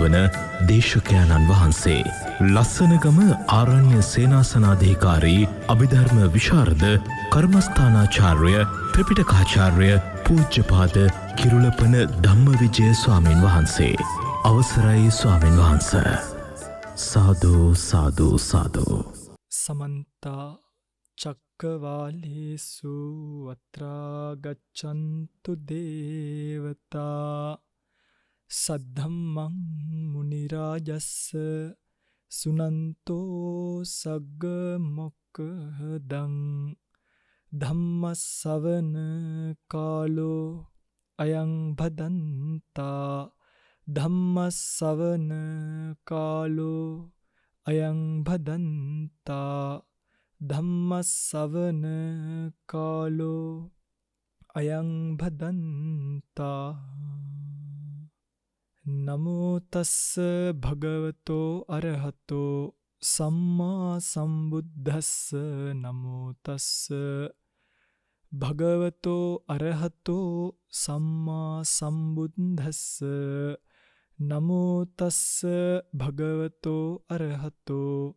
ජීවත්වන දේශකයණන් වහන්සේ. ලස්සනගම ආරණ්‍ය සේනාසනාධිකාරී අභිධර්ම විශාර්ධ කර්මස්ථානාචාර්ය ත්‍රපිටකාචාර්ය පූජ්ජපාද කිරුලපන ධම්මවිජය ස්වාමීන් වහන්සේ. අවසරයි ස්වාමීන් වහන්ස. සාධූ සාධූ සාධූ. සමන්තා චක්කවාලේසු අත්‍රාගච්චන්තු දේවතා සද්ධම්මං මුනිරාජස්ස සුනන්තෝ සග්ග මොක්කහදං ධම්මස්සවන කාලෝ අයං භදන්තා ධම්මස්සවන කාලෝ අයං භදන්තා ධම්මස්සවන කාලෝ අයං භදන්තා නමුතස්ස භගවතෝ අරහතෝ සම්මා සම්බුද්ධස්ස නමුතස්ස භගවතෝ අරහතෝ සම්මා සම්බුද්ධස්ස නමුතස්ස භගවතෝ අරහතෝ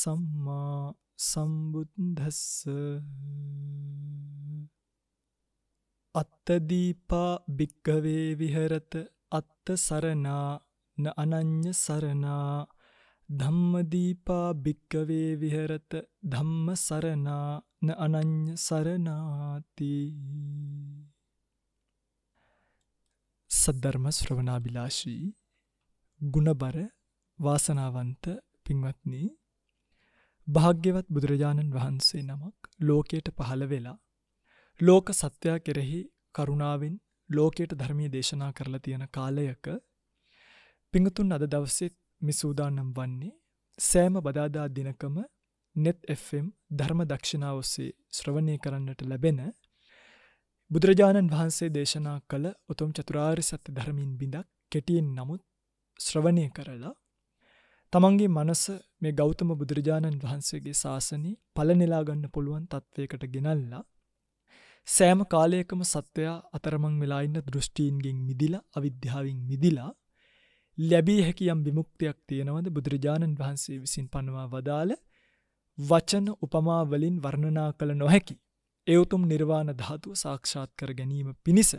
සම්මා සම්බුද්ධස්ස අත්තදීපා භික්කවේ විහරත අත්ත සරණා න අනඤ්ඤ සරණා ධම්මදීපා භික්කවේ විහෙරත ධම්ම සරණා න අනඤ්ඤ සරණාති සද්ධර්ම ශ්‍රවණාබිලාෂී ගුණබර වාසනාවන්ත පින්වත්නි භාග්‍යවත් බුදුරජාණන් වහන්සේ නමක් ලෝකයට පහළ වෙලා ලෝක සත්‍යය කෙරෙහි කරුණාවෙන් ලෝකයට ධර්මය දේශනා කරලා තියෙන කාලයක පිඟතුන් අද දවසෙත් මිසූදානම් වන්නේ සෑම බදාදා දිනකම net FM ධර්ම දක්ෂිණාව ඔස්සේ ශ්‍රවණය කරන්නට ලැබෙන බුදුරජාණන් වහන්සේ දේශනා කළ උතුම් චතුරාර්ය සත්‍ය ධර්මින් බිඳක් කෙටියෙන් නමුත් ශ්‍රවණය කරලා තමන්ගේ මනස මේ ගෞතම බුදුරජාණන් වහන්සේගේ ශාසනය පලනෙලා ගන්න පුළුවන් තත්ත්වයකට ගෙනල්ලා සෑම කාලයකම සත්වයා අතරමං වෙලාඉන්න දෘෂ්ටීන්ගෙන් මිදිලා අවිද්‍යාවෙන් මිදිලා ලැබී හැකියම් විමුක්තියක් තියෙනවද බුදුරජාණන් වහන්සේ විසින් පනවා වදාළ වචන උපමාවලින් වර්ණනා කළ නොහැකි. එවතුම් නිර්වාණ ධාතුව සාක්ෂාත් කර ගැනීම පිණිස.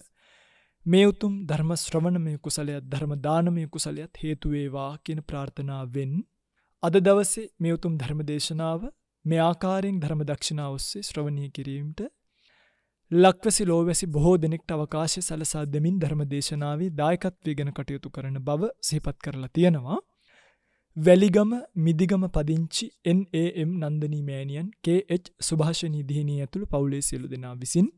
මේ උතුම් ධර්ම ශ්‍රවණමය කුසලයත් ධර්ම දානමය කුසලයත් හේතුවේවා කියන ප්‍රාර්ථනාවෙන් අද දවසේ මේ උතුම් ධර්ම දේශනාව මේ ආකාරයෙන් ධර්ම දක්ෂිණාවස්සේ ශ්‍රවණය කිරීමට ලක්වැසි ලෝවැසි බොහෝ දෙනෙක්ට අවකාශය සලසා දෙමින් ධර්ම දේශනාවේ දායකත්වය ගැන කටයුතු කරන බව සහිපත් කරලා තියෙනවා. වැලිගම මිදිගම පදිංචි NAM නන්දනී මෑනියන් KH සුභාෂණී දිහිනී ඇතුළු පවුලේ සියලු දෙනා විසින්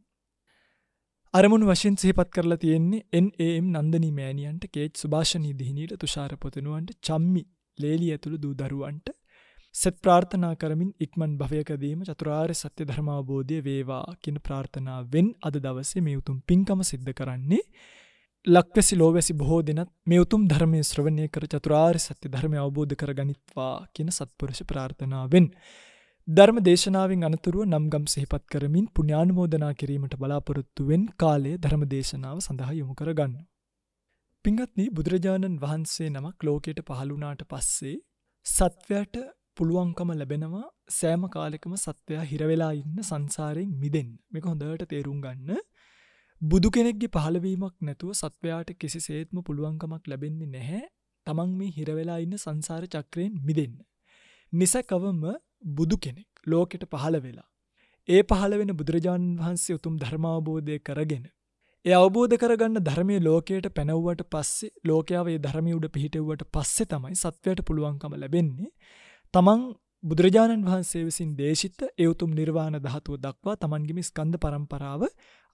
අරමුණු වශයෙන් සහිපත් කරලා තියෙන්නේ NAM නන්දනී මෑනියන්ට KH සුභාෂණී දිහිනීට තුෂාර පොතනුවන්ට චම්මි ලේලි ඇතුළු දූ දරුවන්ට සෙත් ප්‍රාර්ථනා කරමින් ඉක්මන් භවයකදීම චතුරාර් සත්‍ය ධර්මාබෝධය වේවා කියන ප්‍රාර්ථනාවෙන් අද දවසේ මේ උතුම් පින්කම සිද්ධ කරන්නේ ලක්වැසි ලෝවැසි බොහෝ දෙනත් මේ උතුම් ධර්මය ශ්‍රවණය කර චතුරාර් සත්‍ය ධර්මය අවබෝධ කර ගනිත්වා කියන සත්පුරුෂ ප්‍රාර්ථනාවෙන්. ධර්ම දේශනාවෙන් අනතුරුව නම්ගම් සහිපත් කරමින් පුුණ්‍යානුමෝදනා කිරීමට බලාපොරොත්තුවෙන් කාලේ ධර්ම දේශනාව සඳහා යොමු කරගන්න. පිංගත්න බුදුරජාණන් වහන්සේ නමක් ලෝකයට පහළුනාට පස්සේ සත්වයට පුළුවන්කම ලැබෙනවා සෑම කාලෙකම සත්වයා හිරවෙලා ඉන්න සංසාරයෙන් මිදෙන් මේක හොඳට තේරුම් ගන්න බුදු කෙනෙක්ගේ පහලවීමක් නැතුව සත්වයාට කිසි සේත්ම පුළුවන්කමක් ලැබෙන්නේ නැහැ තමන් මේ හිරවෙලා ඉන්න සංසාර චක්‍රයෙන් මිදෙන්න. නිසැකවම බුදු කෙනෙක් ලෝකෙට පහළ වෙලා. ඒ පහළ වෙන බුදුරජාණන් වහන්සේ උතුම් ධර්මාවබෝධය කරගෙන. ඒ අවබෝධ කරගන්න ධර්මය ලෝකයට පැනව්වට පස්සේ ලෝකාවේ ධර්මය උඩ පිහිටෙව්වට පස්සේ තමයි සත්වයට පුළුවන්කම ලැබෙන්නේ තමන් බුදුරජාණන් වහන්සේ විසින් දේශිත එවතුම් නිර්වාණ ධාතුව දක්වා තමන්ගිම ස්කන්ධ පරම්පරාව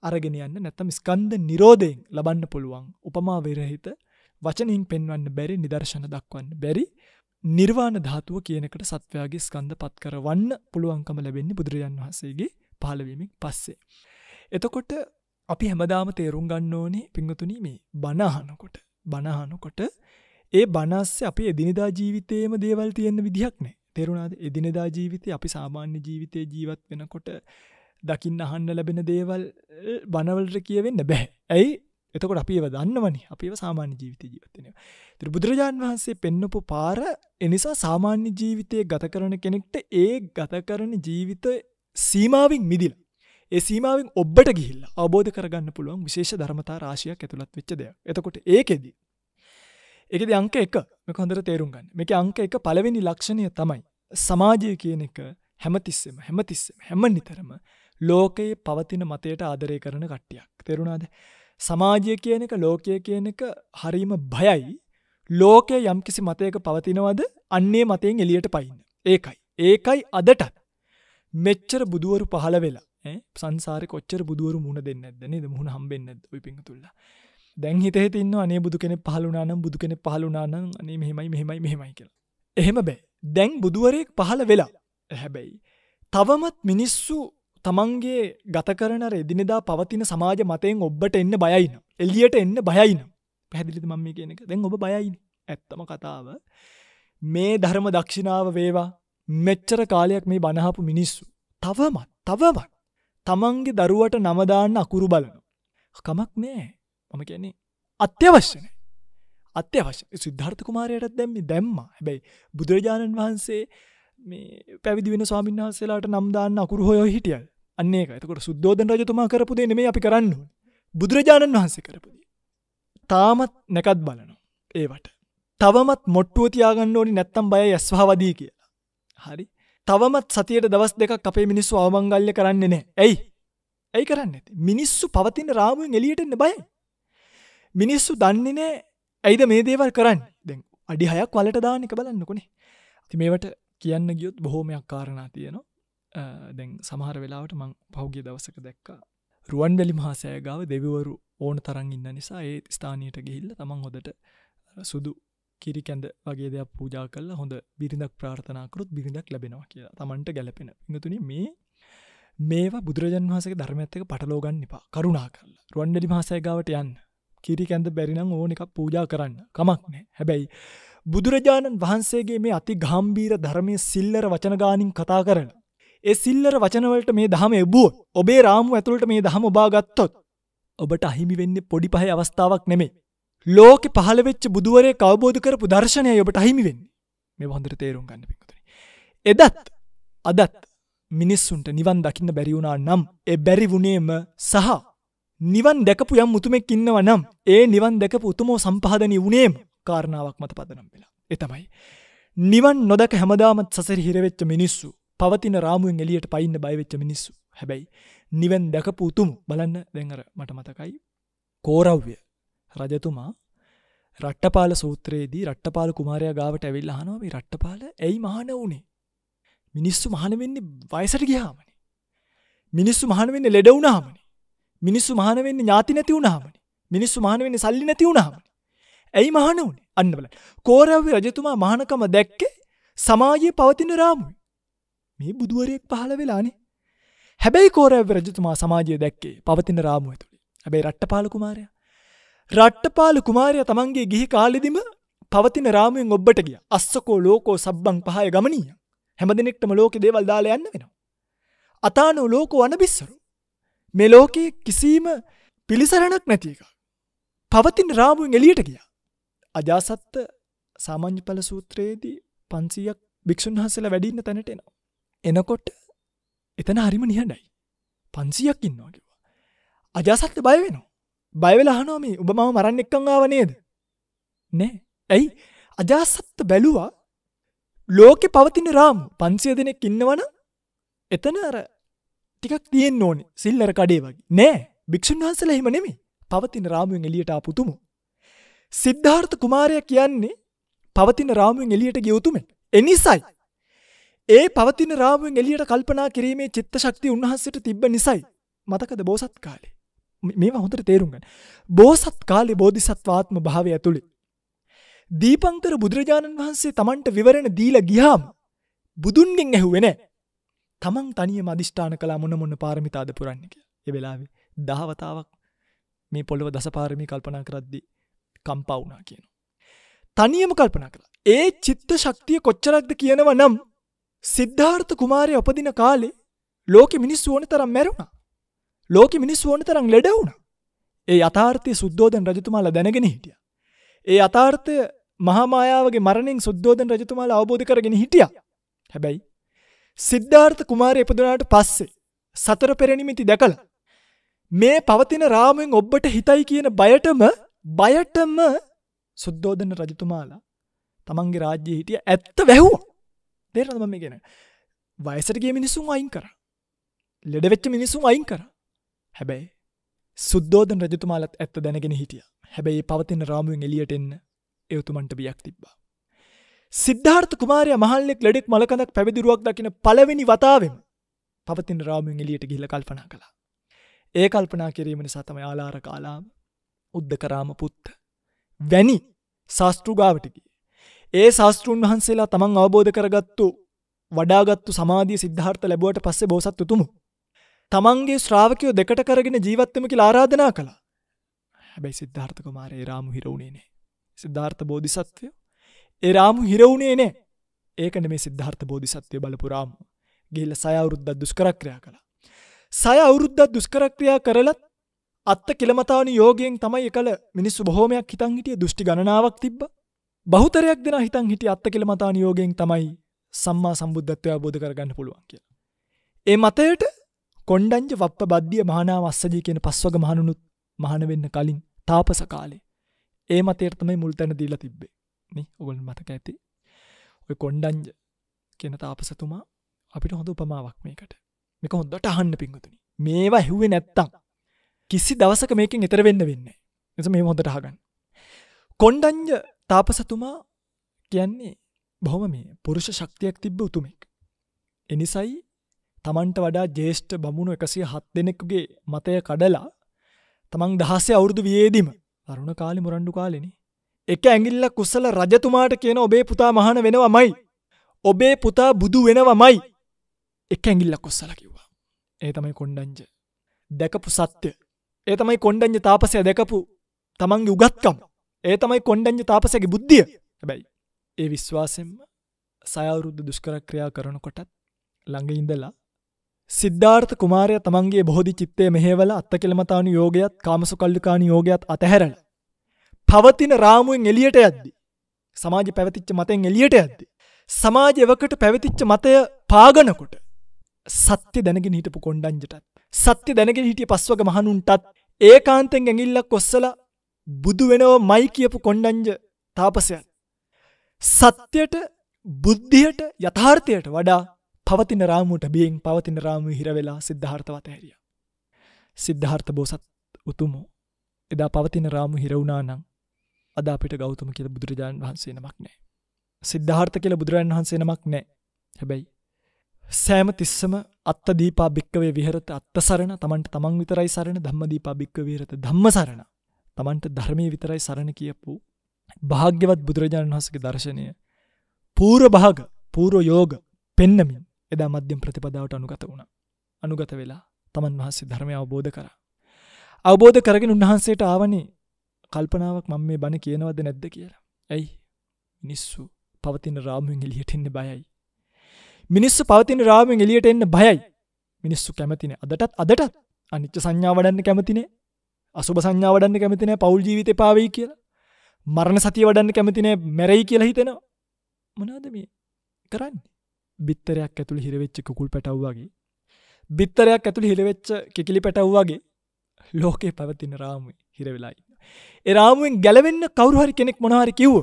අරගෙන යන්න නැත්තම් ස්කන්ධ නිරෝධයෙන් ලබන්න පුළුවන් උපමා විරහිත වචනින් පෙන්වන්න බැරි නිදර්ශන දක්වන්න බැරි නිර්වාණ ධාතුව කියනකට සත්වයාගේ ස්කන්ධ පත් කරවන්න පුළුවන්කම ලැබෙන්නේ බුදුරජාන් වහන්සේගේ පහළවීමෙන් පස්සේ. එතකොට අපි හැමදාම තේරුම් ගන්න ඕනේ පිංගතුනීමේ බණහනකොට බණහනකොට ඒ බනස්ස අපේ එදිනිදා ජීවිතයේම දේවල් තියෙන්න විදිහක් නෑ තෙරුණාද එදිනෙදා ජීවිතය අපි සාමාන්‍ය ජීවිතය ජීවත් වෙනකොට දකිින් අහන්න ලැබෙන දේවල් බනවලට කියවෙන්න බැහැ ඇයි එතකොට අපිව දන්නවනි අපිව සාමාන්‍ය ජීවිතය ජීවත්වෙන තිර බුදුරජාණන් වහන්සේ පෙන්නපු පාර එනිසා සාමාන්‍ය ජීවිතය ගත කරන කෙනෙක්ට ඒ ගත කරන ජීවිත සීමාවෙන් මිදිල ඒ සීමාවෙන් ඔබට ගිල් අවබෝධ කරගන්න පුළුවන් විශේෂ ධර්මතා රාශයක් ඇතුළත් වෙච්ච දෙයක් එතකොට ඒකෙදී එකද අංක එක මේ හොඳර තේරුම් ගන්න මේක අංක එක පලවෙනි ලක්ෂණය තමයි සමාජය කියන එක හැමතිස්සෙම හැමතිස්සෙම හැම නිතරම ලෝකයේ පවතින මතයට ආදරය කරන කට්ටියක් තෙරුණාද සමාජය කියන එක ලෝකය කියන එක හරීම බයයි ලෝකය යම් කිසි මතයක පවතිනවද අන්නේ මතයෙන් එලියට පයින්න ඒකයි ඒකයි අදටත් මෙච්චර බුදුවරු පහළ වෙලා සංසාර කොච්චර බුදුවරු මුණ දෙන්නද නද මුණ හම්බෙන්න්නද ඔයි පිඟ තුල්ලා දැන් හිතේ තින්න අනේ බුදු කෙනෙ පහලුනානම් බුදු කෙනෙ පහලුනානම් අනේ මෙහෙමයි මෙහෙමයි මෙහෙමයි කියලා. එහෙම බෑ දැන් බුදුවරයෙක් පහල වෙලා හැබැයි. තවමත් මිනිස්සු තමන්ගේ ගත කරන රෙදිනෙදා පවතින සමාජ මතයෙන් ඔබට එන්න බයයින. එල්ලියට එන්න බයයින පැදිලිද මම්ම කියනක දැන් ඔබ බයයින ඇත්තම කතාව මේ ධර්ම දක්ෂිණාව වේවා මෙච්චර කාලයක් මේ බණහපු මිනිස්සු. තවමත් තවවත් තමන්ගේ දරුවට නමදාන්න අකුරු බලන. කමක් නෑ මම කියන්නේ අත්‍යවශ්‍යන අත්‍යවශ්‍ය සිද්ධර්ථ කුමාරයටත් දැම්ම දැම්ම හැබැයි බුදුරජාණන් වහන්සේ මේ පැවිදි වෙන ස්වාමින් වහන්සේලාට නම්දාන්න අකුරු හොයෝ හිටිය අන්නේ එකතකොට සුද්දෝධන රජතුමා කරපු දෙ නෙමේ අපි කරන්න බුදුරජාණන් වහන්සේ කරපුද තාමත් නැකත් බලනවා ඒවට තවමත් මොට්ටුව තියාගන්න ඕනි නැත්තම් බය යස්වාවදී කියලා හරි තවමත් සතියට දවස් දෙකක් අපේ මිනිස්සු අවමංගල්්‍ය කරන්නේ නෑ ඇයි ඇයි කරන්න ඇති මිනිස්සු පවතින රාමුවෙන් එලියටන්න බයි මිනිස්සු දන්නේ නෑ ඇයිද මේ දේවල් කරන්න දැන් අඩි හයක් වලට දානක බලන්නකුනේ ති මේවට කියන්න ගියොත් බොහෝමයක් කාරණා තියනවා දැන් සමහර වෙලාවට මං පෞගිය දවසක දැක්කා රුවන් වැලි මහාසෑගාව දෙවිවරු ඕන තරන් ඉන්න නිසා ඒ ස්ථානයට ගිහිල්ල තමන් හොදට සුදු කිරි කැඳ වගේ දෙයක් පූජා කල්ල හොඳ බිරිඳක් ප්‍රාර්ථනාකරුත් බිරිඳක් ලැබෙනවා කියලා තමන්ට ගැලපෙන ඉතුනි මේ මේවා බුදුරජන් වහසක ධර්මඇත්තක පටලෝගන්න එපා කරුණා කරලා රුවන්ඩලි මහසයගාවට යන්න කිරි කැඳ බැරිනම් ඕන එකක් පූජා කරන්න කමක් නෑ හැබැයි බුදුරජාණන් වහන්සේගේ මේ අති ගම්බීර ධර්මය සිල්ලර වචනගානින් කතා කරන. ඒ සිල්ලර වචනවලට මේ දහම එබ්බුව ඔබේ රාමු ඇතුළට මේ දහම ඔබාගත්තොත් ඔබට අහිමි වෙන්න පොඩි පහ අවස්ථාවක් නෙමේ. ලෝකෙ පහළවෙච්ච බුදුවරේ අවබෝධ කරපු දර්ශනය ඔබට අහිමි වෙන්නේ මේ හොඳර තේරුම් ගන්න පිතුන. එදත් අදත් මිනිස්සුන්ට නිවන් දකින්න බැරිවුණා නම් ඒ බැරි වුණේම සහ නිවන් දැකපු යම් මුතුමෙක් ඉන්නව නම් ඒ නිවන් දැකපු උතුමෝ සම්පහදනී වුණේම කාරණාවක් මත පදනම් වෙලා. එතමයි. නිවන් නොදක හැමදාමත් සසර හිරවෙච්ච මිනිස්සු පවතින රාමුවෙන් එලියට පයින්න බයිවෙච්ච මිනිස්සු හැබැයි නිවන් දැකපු උතුමු බලන්න දෙංහර මට මතකයි. කෝරව්‍ය රජතුමා රට්ටපාල සූත්‍රයේදී රට්ටපාල කුමාරයා ගාවට ඇවිල් හනවා මේ රට්ටපාල ඇයි මහන වුණේ මිනිස්සු මහනවෙන්නේ වයිසට ගියාමනි මිනිස්සු මහනවෙන්න ලෙඩවුනාමනි මිනිස්සු මහාන වෙන්නේ ඥාති නැති වුණාමනේ. මිනිස්සු මහාන වෙන්නේ සල්ලි නැති වුණාමනේ. ඇයි මහාන වුනේ? අන්න බලන්න. කෝරව්‍ය රජතුමා මහානකම දැක්කේ සමාජයේ පවතින රාමුයි. මේ බුදුවරයෙක් පහළ වෙලානේ. හැබැයි කෝරව්‍ය රජතුමා සමාජය දැක්කේ පවතින රාමුව තුල. හැබැයි රට්ටපාල කුමාරයා රට්ටපාල කුමාරයා තමන්ගේ ගිහි කාලෙදිම පවතින රාමුවෙන් ඔබ්බට ගිය අස්සකෝ ලෝකෝ සබ්බං පහය ගමනීය හැම දෙනෙක්ටම ලෝකෙ දේවල් දාලා යන්න වෙනවා. අතානෝ ලෝකෝ අනබිස්සරු මෙලෝකයේ කිසිීම පිළිසරණක් නැති එක. පවතින් රාමුවෙන් එලියට ගිය. අජාසත්ත සාමාන්‍ය පල සූත්‍රයේදී පන්සියක් භික්‍ෂුන් හසල වැඩින්න තැනට එනවා. එනකොට එතන හරිම නිහඬයි. පන්සියක් ඉන්නවා කිවා. අජාසත්ත බය වෙනවා. බයවෙලාහනෝම උබ මම මරන්න එක්කංගාව නේද. නෑ ඇයි අජාසත්ත බැලුවා ලෝකෙ පවතින රාම් පන්සිය දෙනෙක් ඉන්නවන එතන අර ටිකක් තියෙන් ඕනි සිල්ලර කඩේ වගේ නෑ භික්‍ෂන් වහන්සල එහෙම නෙමි පවතින රාමුවෙන් එලියට ආපුතුමු. සිද්ධාර්ථ කුමාරය කියන්නේ පවතින රාමුවෙන් එලියට ගියවතුමෙන් එනිසයි. ඒ පවතින රාමුවෙන් එලියට කල්පනා කිරීමේ චිත්ත ශක්ති උන්හන්සට තිබ්බ නිසයි මතකද බෝසත් කාලේ මේවා හොඳට තේරුම්ගන්න. බෝසත් කාලේ බෝධිසත්වාත්ම භාවය ඇතුළි. දීපංකර බුදුරජාණන් වහන්සේ තමන්ට විවරණ දීල ගියාම් බුදුන්ගෙන් ඇහුවෙන තමන් තනිය මධිෂ්ඨාන කලා මොන මොන්න පාරමිතාද පුරන්නක එවෙලාවේ දහවතාවක් මේ පොළොව දසපාරමි කල්පනා කරද්දි කම්පවුනා කියන. තනියම කල්පනා කර ඒ චිත්ත ශක්තිය කොච්චරක්ද කියනව නම් සිද්ධාර්ථ කුමාරය උපදින කාලේ ලෝක මිනිස් ඕන තරම් මැරුණා ලෝක මිනිස් ඕන තරම් ලෙඩ වුණ ඒ අතාර්ථය සුද්දෝදන් රජතුමාලා දැනගෙන හිටිය. ඒ අතාර්ථය මහාමායාවගේ මරණින් සුද්දෝදන් රජතුමාලා අවබෝධ කරගෙන හිටිය හැබැයි සිද්ධාර්ථ කුමාර එපදනාට පස්සේ සතර පෙරනිමිති දැකළ. මේ පවතින රාමුවෙන් ඔබ්බට හිතයි කියන බයටම බයටම සුද්දෝධන රජතුමාලා තමන්ගේ රාජ්‍යය හිටිය ඇත්ත වැැහෝ දේරනම මේ ගෙන වයසටගේ මිනිසුම් අයින් කර ලෙඩවෙච්ච මිනිසුම් අයින් කර හැබැයි සුද්දෝධන රජතුමාලත් ඇත්ත දැනගෙන හිටිය හැබැයි පවතින රාමුවෙන් එලියට එන්න එවතුමන්ට බියක් තිබ්බා සිද්ධාර්ථ කුමාරය මහල්ලෙක් ලෙඩෙක් මලකඳක් පැවිදිරුවක් දකින පලවෙනි වතාවෙන් පවතින රාමෙන් එලියට ගිහිල කල්පනා කළා. ඒ කල්පනා කිරීමනි සතම යාලාර කාලාම උද්දකරාම පුත්ත. වැනි ශාස්තෘගාවටකි. ඒ ශාස්තෘන් වහන්සේලා තමන් අවබෝධ කරගත්තු වඩාගත්තු සමාධී සිද්ධාර්ථ ලැබුවට පස්සේ බෝසත් උතුමු. තමන්ගේ ශ්‍රාවකයෝ දෙකට කරගෙන ජීවත්තමකි ආරාධනා කළා. හැබැයි සිද්ධාර්ථ කුමාරයේ රාමු හිරවුණේනේ. සිද්ධාර්ථ බෝධිසත්වයෝ ඒ රාමු හිරවුණේ නෑ ඒකන මේ සිද්ධාර්ථ බෝධිසත්වය බලපු රාමු ගිල්ල සය අවුරුද්ධ දුස්කරක්‍රියා කළ. සය අවුරුද්ධ දුස්කරක්‍රියා කරලත් අත්ත කෙළමතාවන යෝගයෙන් තමයි එකල මිනිස්සු බොහෝමයක් හිතන් හිටිය දෘෂ්ටි ගණනාවක් තිබ බහතරයක් දෙෙන හිතන් හිට අත්ත කෙළමතාන යෝගයෙන් තමයි සම්මා සම්බුද්ධත්වය අබෝධ කරගන්න පුළුවන් කියලා. ඒ මතයට කොන්්ඩංජ වප්ප බද්ධිය මහනා වස්සජී කියන පස්වග මහනුනුත් මහනවෙන්න කලින් තාපසකාලේ ඒ මතේර්තමයි මුල්තැන දීලා තිබ්බේ ඔගොල් මතක ඇති ඔය කොන්්ඩංජ කියන තාපසතුමා අපිට හොඳ උපමාවක් මේකට මේක හොඳට අහන්න පින්ගතුනි මේවා හිවේ නැත්තං කිසි දවසක මේකින් එතර වෙන්න වෙන්න එස මේ හොඳට හගන්න කොන්්ඩංජ තාපසතුමා කියන්නේ බොහොම මේ පුරුෂ ශක්තියක් තිබ්බ උතුමෙක් එනිසයි තමන්ට වඩා ජේෂ්ඨ බමුණු එකසිය හත් දෙනෙකුගේ මතය කඩලා තමන් දහසේ අවුරුදු වියේදීම අරුණ කාලි මුරණ්ඩු කාලෙනේ එක ඇඟිල්ල කුසල රජතුමාට කියන ඔබේ පුතා මහන වෙනවමයි. ඔබේ පුතා බුදු වෙනවමයි. එක ඇඟිල්ල කොස්සල කිව්වා. ඒ තමයි කොණ්ඩංජ. දැකපු සත්‍ය. ඒ තමයි කොණ්ඩංජ තාපසය දැකපු තමන්ගේ උගත්කම්. ඒ තමයි කොණ්ඩංජ තාපසගේ බුද්ධිය හැබැයි. ඒ විශ්වාසෙන්ම සයවුරුද්ධ දුෂ්කර ක්‍රියා කරනකොටත් ළඟ ඉඳලා සිද්ධාර්ථ කුමාරය තමන්ගේ බොහෝධි චිත්තේ මෙහේවල අත්ත කෙළමතානු යෝගයත් කාමසු කල්ලිකානු යෝගයත් අතහැරල පවතින රාමුවෙන් එලියට යද්දි. සමාජ පැවතිච්ච මතයෙන් එලියට ඇද්දි. සමාජවකට පැවතිච්ච මතය පාගනකොට සත්‍ය දැනගෙන හිටපු කොණ්ඩංජටත්. සත්‍ය දැනගෙන හිටිය පස්වක මහනුන්ටත් ඒකාන්තෙන් ඇඟිල්ලක් කොස්සල බුදු වෙනව මයි කියපු කොණ්ඩංජ තාපසයන්. සත්‍යයට බුද්ධියට යථාර්ථයට වඩා පවතින රාමුවට බියෙන් පවතින රාමුව හිරවෙලා සිද්ධාර්ථවත හැරිය. සිද්ධාර්ථ බෝසත් උතුමෝ එදා පවතින රාමු හිරවුණා නම් අද අපිට ගෞතම කියල බුදුරජාණන් වහන්සේ නමක් නෑ. සිද්ධාර්ථ කියල බුදුරජන් වහන්සේ නමක් නෑ හැබැයි. සෑම තිස්සම අත්ත දීපා භික්කවේ විහරත අත්ත සරණ තමන්ට තමන් විතරයි සරණ ධම්ම දීපා භික්ක විරත ධම්ම සරණ තමන්ට ධර්මය විතරයි සරණ කියපු භාග්‍යවත් බුදුරජාණන් වහසගේ දර්ශනය පූර භාග පූරෝ යෝග පෙන්නමින් එදා මධ්‍යම් ප්‍රතිපදාවට අනුගත වුණ අනුගත වෙලා තමන් වහන්සේ ධර්මය අවබෝධ කර අවබෝධ කරගෙන උන්වහන්සේට ආවනේ කල්පනාවක් මම මේ බණ කියනවද නැද්ද කියලා. ඇයි මිනිස්සු පවතින රාමුවෙන් එලියට එන්න බයයි. මිනිස්සු පවතින රාමුවෙන් එලියට එන්න බයයි. මිනිස්සු කැමතින අදටත් අදටත් අනිච්ච සංඥා වඩන්න කැමතිනේ අසුබ සංඥා වඩන්න කැමතිනේ පවුල් ජීවිත පාවයි කියලා. මරණ සතිය වඩන්න කැමතිනේ මැරයි කියලා හිතෙනවා. මොනවද මේ කරන්නේ? බිත්තරයක් ඇතුළේ හිරවෙච්ච කුකුල් පැටව් වගේ. බිත්තරයක් ඇතුළේ හිරවෙච්ච කිකිලි පැටව් වගේ ලෝකේ පැවතින රාමුවේ හිර වෙලායි. ඒ රාමුවෙන් ගැලවෙන්න කවරුහරි කෙනෙක් මොනහරි කිව්ව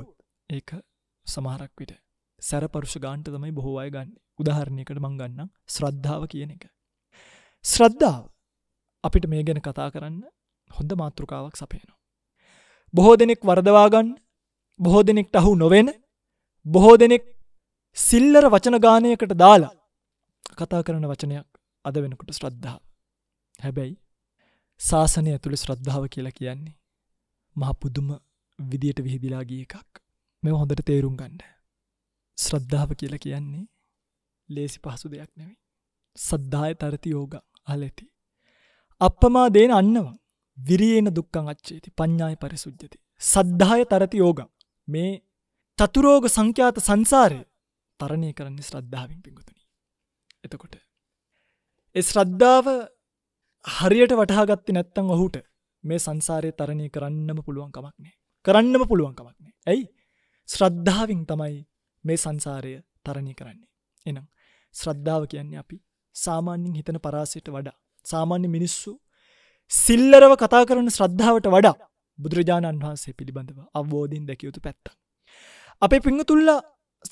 ඒක සමහරක් විට සැරපරුෂ ගාන්ට තමයි බොහෝ අය ගන්න උදාහරණයකට මං ගන්න ශ්‍රද්ධාව කියන එක. ශ්‍රද්ධාව අපිට මේ ගැන කතා කරන්න හොඳ මාතෘකාවක් සපයනවා. බොහෝ දෙනෙක් වරදවාගන්න බොහෝ දෙනෙක්ට අහු නොවෙන බොහෝ දෙනෙක් සිල්ලර වචන ගානයකට දාලා කතා කරන වචනයක් අද වෙනකුට ශ්‍රද්ධාව. හැබැයි ශාසනය ඇතුළි ශ්‍රද්ධාව කියලා කියන්නේ මහ පුදුම විදියට විහිදිලාගිය එකක් මෙ හොඳට තේරුම් ගන්න ශ්‍රද්ධාව කියල කියන්නේ ලේසි පහසු දෙයක් නෙවි සද්ධාය තරති යෝග අලඇති අපමා දේන අන්නවා විරියන දුක්කං අච්චේති ප්ඥාය පරිසුද්ජති සද්ධාය තරති යෝග මේ චතුරෝග සංඛ්‍යාත සංසාරය තරණය කරන්නේ ශ්‍රද්ධාවෙන් පිගුතුනි එතකොට ඒ ශ්‍රද්ධාව හරියට වටහාගත්ති නැත්තං ඔහුට මේ සංසාරය තරණය කරන්නම පුළුවන් කමක්නේ කරන්නම පුළුවන් කමක්නේ ඇයි ශ්‍රද්ධාවෙන් තමයි මේ සංසාරය තරණය කරන්නේ එනම් ශ්‍රද්ධාව කියන්නේ අපි සාමාන්‍යින් හිතන පරාසයට වඩා සාමාන්‍ය මිනිස්සු සිල්ලරව කතා කරන ශ්‍රද්ධාවට වඩා බුදුරජාණන් වහන්සේ පිළිබඳව අවබෝධින් දැකයුතු පැත්ත. අපේ පිංහ තුල්ල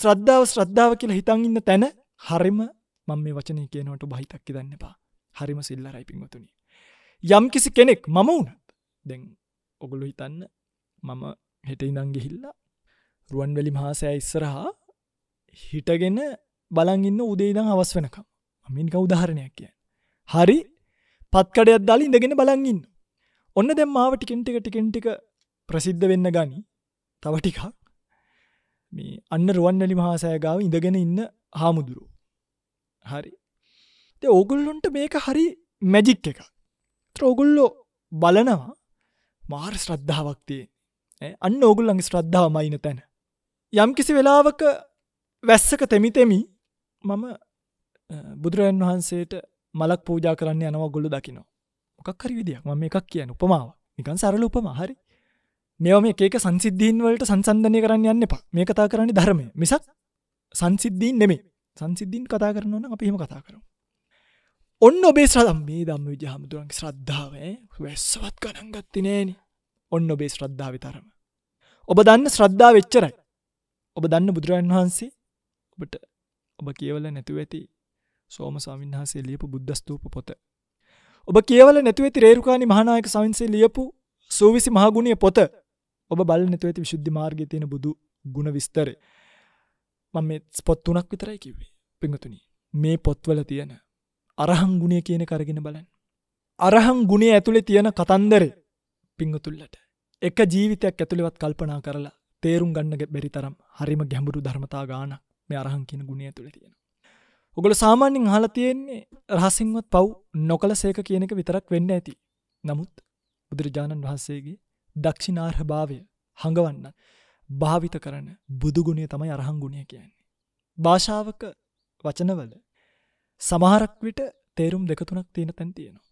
ශ්‍රද්ධාව ශ්‍රද්ධාව කියලා හිතන් ඉන්න තැන හරිම මං මේ වචනය කියනවට බහිතක්කි දන්නවා හරිම සිල්ලරයි පිංවතුනි. යම් කිසි කෙනෙක් මම වුණ දැන් ඔගොලු හිතන්න මම හෙට ඉඳං ගිහිල්ලා රුවන් වැලි මහාසෑ ඉස්සරහා හිටගෙන බලන්ඉන්න උදේදං අවස් වෙනකම් අමින්ක උදාහරණයක් කිය හරි පත්කඩයක් දාල ඉඳගෙන බලන්ගින්න ඔන්න දැම් මාව ටිකෙන්ටික ටිකෙන්ටික ප්‍රසිද්ධ වෙන්න ගනි තවටිකක් මේ අන්න රුවන් වැලි මහාසෑගාව ඉඳගෙන ඉන්න හාමුදුරු හරි ඕගුල්ලොන්ට මේක හරි මැජික් එක ත්‍රෝගුල්ලෝ බලනවා මාර් ශ්‍රද්ධාවක්තිය අන්න ඕගුල්ලගේ ශ්‍රද්ධාව මයින තැන යම් කිසි වෙලාවක වැස්සක තෙමිතෙමි මම බුදුරජන් වහන්සේට මලක් පූජා කරන්න යනව ගොල්ලු දකිනවා මොකක්හරි විදියක් ම එකක් කියන උපමාව නිකන් සරල උපමහරි මෙවම ඒක සංසිද්ධීන් වලට සංසන්ධනය කරන්න යන්න එපා මේ කතා කරන්න ධර්මය මිසක් සංසිද්ධීන් නෙමේ සංසිද්ධීන් කතා කරනවන අපිහෙම කතා කරමු ඔන්න ඔබේ ශ්‍රදම් මේ දම්ම විජහාමුදුරන්ගේ ශ්‍රද්ධාවේ වැස්සවත් ගනන්ගත්තිනේන ඔන්න ඔබේ ශ්‍රද්ධාව තරම. ඔබ දන්න ශ්‍රද්ධා වෙච්චරයි. ඔබ දන්න බුදුරන් වහන්සේ ඔබට ඔබ කියවල නැතුව ඇති සෝම සාමින්හසේ ලියපු බුද්ධස්තූප පොත. ඔබ කියවල නැතුව ඇති රේරුකානි මහනායක සවින්සේ ලියපු සූවිසි මහගුණිය පොත ඔබ බල නැතුව ඇති විශුද්ධි මාර්ග තියෙන බුදු ගුණ විස්තරේ. මම ස්පොත් තුනක් විතරයි කිවේ පිඟතුනි මේ පොත්වල තියෙන අරහං ගුණය කියන කරගෙන බලන්. අරහං ගුණේ ඇතුළේ තියෙන කතන්දරේ පිංහතුල්ලට එක ජීවිතයක් ඇතුළෙවත් කල්පනා කරලා තේරුම් ගන්න බැරි තරම් හරිම ගැඹුරු ධර්මතා ගාන මේ අරහං කියන ගුණය තුළ තියෙන. ඔගොල සාමාන්‍යෙන් හල තියෙන්නේ රහසිංවත් පව් නොකල සේක කියන එක විතරක් වෙන්න ඇති. නමුත් බුදුරජාණන් වහන්සේගේ දක්ෂිනාර්හ භාවය හඟවන්න භාවිත කරන බුදුගුණය තමයි අරහං ගුණය කියන්නේ. භාෂාවක වචනවල සමහරක් විට තේරුම් දෙකතුනක් තියෙන තැන් තියෙනවා.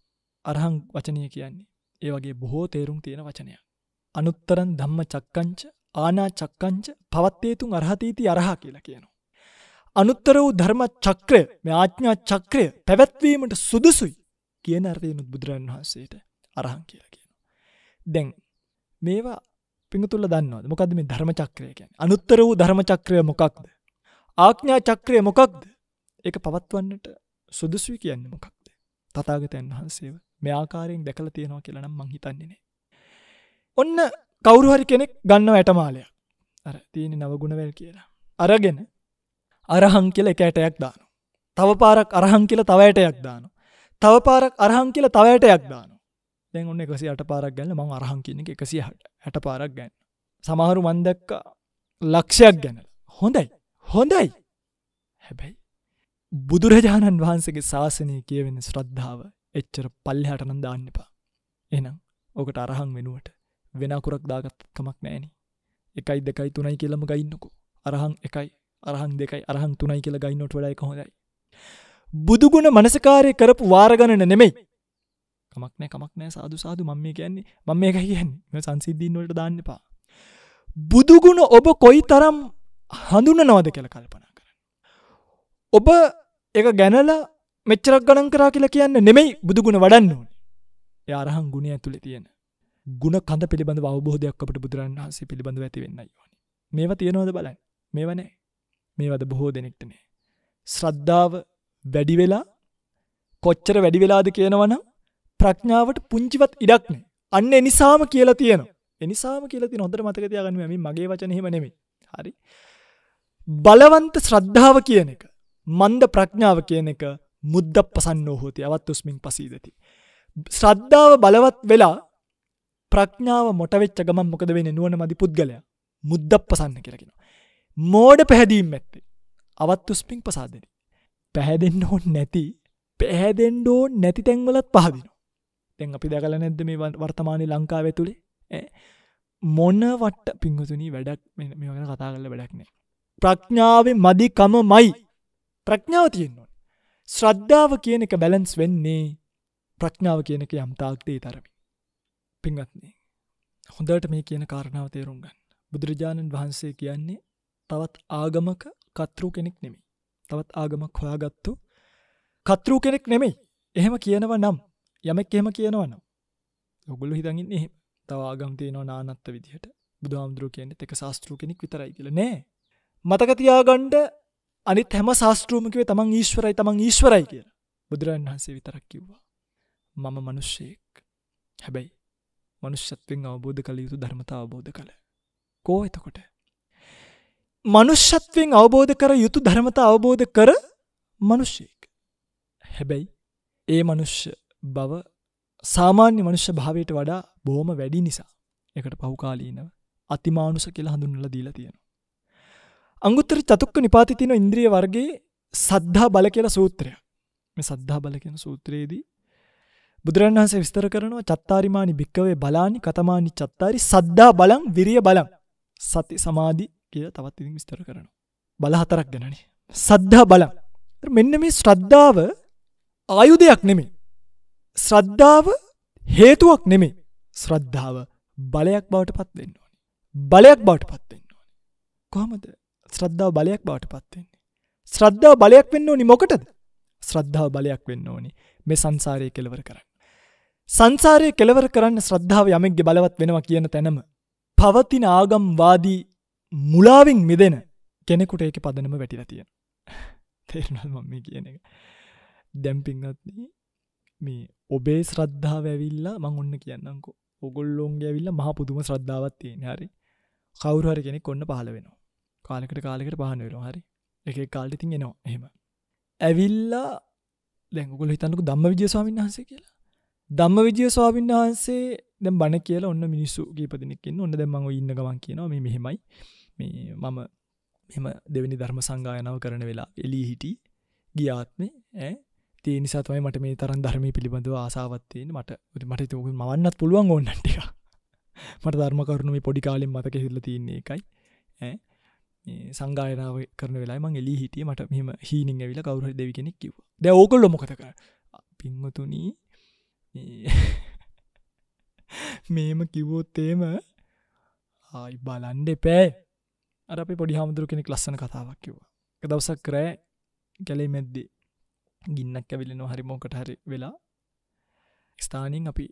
අරහං වචනය කියන්නේ. ඒ වගේ බොහෝ තේරුම් තියෙන වචනයක්. අනුත්තරන් ධම්ම චක්කංච ආනා චක්කංච පවත්තේතුන් අරහතීති අරහා කියලා කියනවා. අනුත්තර වූ ධර්ම චක්‍රය මේ ආඥා චක්‍රය පැවැත්වීමට සුදුසුයි කියන අර්ථයනුත් බුදුරන් වහන්සේට අරහන් කියලා කියනවා. දැන් මේවා පිඟතුල්ල දන්නවද මොකද මේ ධර්ම චක්‍රය කියන්නේ අනුත්තර වූ ධර්ම චක්‍රය මොකක්ද? ආඥා චක්‍රය මොකක්ද? එක පවත්වන්නට සුදුසුයි කියන්න මොකක්ද තතාගතයන් වහන්සේව මෙයාකාරයෙන් දැකල තියෙනවා කියලනම් මංහිතන්නේනේ. ඔන්න කවුරුහරි කෙනෙක් ගන්න ඇටමාලයක් අර තියෙන නවගුණවැල් කියලා. අරගෙන අරහං කියල එක ඇටයක් දානු. තව පාරක් අරහං කියල තවයටයක් දානු. තව පාරක් අරහං කියල තවයටයක් දානු. දැන් ඔන්න එකසි අට පාරක් ගැන්න මං අරහං කියන එක එකසි හට ඇට පාරක් ගැන්න. සමහරු මන්දක්කා ලක්ෂයක් ගැනල හොඳයි හොඳයි හැබැයි බුදුරජාණන් වහන්සගේ ශාසනය කියවෙන ශ්‍රද්ධාව එච්චර පල්ලහටනන් දාන්නපා. එනම් ඕකට අරහං වෙනුවට වෙනකුරක් දාගත්කමක් නෑන. එකයි දෙකයි තුනයි කියලම ගයින්නකු. අරහං එකයි අරහං දෙකයි අරහං තුනයි කියල ගයින්නොට වඩයි කොහොදයි. බුදුගුණ මනසකාරය කරපු වාරගණන නෙමෙයි. කමක්නෑ කමක්නෑ සාදු සාදු මම මේ කියන්නේ මම මේ එක කියන්නේ සංසිද්ධීන් වලට දාන්නපා. බුදුගුණ ඔබ කොයි තරම් හඳුන නොවද කියල කල්පන. ඔබ එක ගැනල මෙච්චරක් ගණන් කරා කියලා කියන්න නෙමෙයි බුදුගුණ වඩන්න ඕන යාරහන් ගුණ ඇතුළි තියෙන ගුණ කඳ පිළිබඳ අවබෝධයක් අපට බුදුරන් හසේ පිළිබඳ ඇති වෙන්න ඕන මේවා තියෙනවද බලන් මේවනේ මේවද බොහෝ දෙනෙක්ටනේ ශ්‍රද්ධාව වැඩිවෙලා කොච්චර වැඩිවෙලාද කියනවනම් ප්‍රඥාවට පුංචිවත් ඉඩක්නේ අන්න එනිසාම කියලා තියෙන එනිසාම කියලති නොදර මතක තියාගන්න ම මගේ වචනහෙම නෙමේ හරි බලවන්ත ශ්‍රද්ධාව කියන එක මන්ද ප්‍රඥාව කියන එක මුද්ද පසන්න හෝතය අවත් උස්මින් පසීදති. ශ්‍රද්ධාව බලවත් වෙලා ප්‍රඥාව මොටවෙච්ච ගමන් මොකද වෙන නුවන මදි පුද්ගලය මුද්ද පසන්න කරගෙන. මෝඩ පැහැදීම් ඇත්තේ අවත් උස්පිං පසාදන. පැහැදෙන්න්න හොන් නැති පැහැදෙන්ඩෝ නැති තැන්වලත් පහදින. තැන් අපි දැකල නැද්ද මේ වර්තමානය ලංකාව තුළේ මොනවට පිංහතුනී වැඩක් මෙ කතා කල වැඩක්නේ. ප්‍රඥාව මදිකම මයි ප්‍රඥාව තියෙන්නවා. ශ්‍රද්ධාව කියන එක බැලන්ස් වෙන්නේ ප්‍රඥාව කියනක යම්තාක්දේ තරමි. පින්වත්න්නේ. හොඳට මේ කියන කාරණාව තේරුම් ගන්න. බුදුරජාණන් වහන්සේ කියන්නේ තවත් ආගමක කතෘ කෙනෙක් නෙමෙයි. තවත් ආගමක් හොයාගත්තු කතෘ කෙනෙක් නෙමෙයි. එහෙම කියනව නම් යමෙක් එහෙම කියනව නම්. ඔගුල්ල හිතගින් එහෙම තව ආගම් තියෙනවා නානත්ත විදිහට බුදුහාමුදුරුව කියන්නේ එක ශාස්තෘ කෙනෙක් විතරයි කියල නෑ. මතකතියාගණ්ඩ අනිත් හැම ශාස්ත්‍රූම කිවේ තමන් ඊශ්වරයි තමන් ඊශ්වරයි කියලා බුදුරන් වහන්සේ විතරක් කිව්වා. මම මනුෂ්‍යයෙක් හැබැයි මනුෂ්‍යත්වෙන් අවබෝධ කළ යුතු ධර්මතා අවබෝධ කළ. කෝ එතකොට. මනුෂ්‍යත්වෙන් අවබෝධ කර යුතු ධර්මතා අවබෝධ කර මනුෂ්‍යයෙක්. හැබැයි ඒ මනුෂ්‍ය බව සාමාන්‍ය මනුෂ්‍ය භාවයට වඩා බෝම වැඩි නිසා එකට පහුකාලීනව අතිමානුස කියලා හඳුන්ල දීලා තියෙනවා. අංගුත්තර චතුක්ක නිපාති තින ඉන්ද්‍රිය වර්ගේ සද්ධා බල කියලා සූත්‍රය මේ සද්ධා බල කියන සූත්‍රයේදී බුදුරන් වහන්සේ විස්තර කරනවා චත්තාරිමානි භික්කවේ බලානි කතමානි චත්තාරි සද්ධා බලං විරිය බලං සති සමාධි කියලා තවත් ඉතින් විස්තර කරනවා බල හතරක් ගැනනේ සද්ධා බලං මෙන්න මේ ශ්‍රද්ධාව ආයුධයක් නෙමෙයි ශ්‍රද්ධාව හේතුවක් නෙමෙයි ශ්‍රද්ධාව බලයක් බවට පත් වෙන්න ඕනේ බලයක් බවට පත් වෙන්න ඕනේ කොහොමද ශ්‍රද්ධාව බලයක් බවට පත්වෙන්නේ. ශ්‍රද්ධාව බලයක් වෙන්න ඕනි මොකටද ශ්‍රද්ධාව බලයක් වෙන්න ඕනි මේ සංසාරය කෙලවර කරන්න. සංසාරය කෙලවර කරන්න ශ්‍රද්ධාව යමෙක්ගේ බලවත් වෙනවා කියන තැනම. පවතින ආගම්වාදී මුලාවින් මිදෙන කෙනෙකුට ඒක පදනම වැටිල තියෙන. තේරනල් මම කියන එක. දැම්පිංගත්න මේ ඔබේ ශ්‍රද්ධාව ඇවිල්ලා මං ඔන්න කියන්නකෝ ඔගොල්ලොන්ගේ ඇවිල්ල මහ පුදුම ශ්‍රද්ධාවත් තියෙන හරි කවුරහර කෙනෙක් ඔන්න පහල වෙනවා. කාලකට කාලකට පහන වෙන හරි එක කාල්ටිතින් එනවා එහෙම ඇවිල්ලා දැංගුල හිතන්නක දම්ම විජය ස්වාමීන් වහන්සේ කියලා දම්ම විජය ස්වාමීන් වහන්සේ දැ බණ කියලා ඔන්න මිනිස්සු ගේපදනෙක්න්න ඔන්න දැමඟ ඉන්න ගමන් කියනවා මේ මෙහෙමයි මේ මම මෙම දෙවැනි ධර්ම සංගායනාව කරන වෙලා එලී හිටි ගියාත්මේ ඇ තේ නිසා තමයි මට මේ තරන් ධර්මය පිළිබඳව ආසාවත්තයෙන් මට මට තක මවන්නත් පුළුවන් ඕන්නටික මට ධර්ම කරුණු මේ පොඩි කාලෙන් මතක හිල්ල තින්නේ එකයි සංගායනාව කරන වෙලා මං එලි හිටිය මට මෙම හීනිං ඇවිල කවුර දෙවි කෙනෙක් කිව ද ඕකල් ලොමොකතක පින්මතුනී මේම කිව්වොත්තේම ආයි බලන්ඩ පෑ අර අපි පොඩි හාමුදුරු කෙනෙක් ලස්සන කතාවක් කිව්වා දවසක් කරෑ ගැලේ මැද්දේ ගින්නක් ඇවිලෙන හරිමෝකට හරි වෙලා ස්ථානින් අපි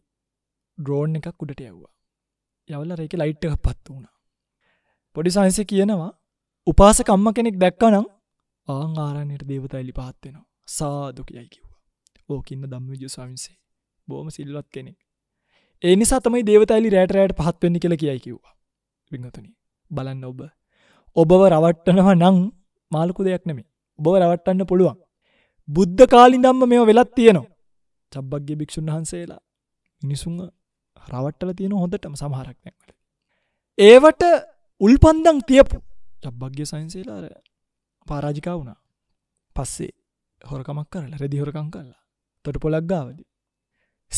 ඩ්‍රෝන් එකක් උඩට යව්වා යවල රේක ලයිට් එක පත්තු වුණා පොඩි සංහස කියනවා උපාසක අම්ම කෙනෙක් දැක්කනම් ආං ආරණයට දේවතයිලි පහත් වෙනවා සාදු කියයි කිව්වා. ඕකඉන්න දම්මජ ස්වාමිසේ බෝම සිල්වත් කෙනෙක්. ඒ නිසා තමයි දේවතයිලි රෑටරෑට පහත් වෙන්න කළ කියයි කිව්වා. පිංහතුනි බලන්න ඔබ. ඔබව රවට්ටනව නං මාලකු දෙයක් නෙමේ ඔබව රවට්ටන්න පුළුවන්. බුද්ධ කාලින්දම්ම මෙ වෙලත් තියෙනවා. චබ්බක්ගේ භික්‍ෂුන් වහන්සේලා මිනිසුන් රවට්ටල තියෙන හොඳටම සමහරක් නැකට. ඒවට උල්පන්දං තියපු චබ්බක්්‍ය සයින්සේලාර පාරාජිකා වුණා පස්සේ හොරකමක් කරලා රැදි හොරකං කරලා තොට පොලක් ගාවද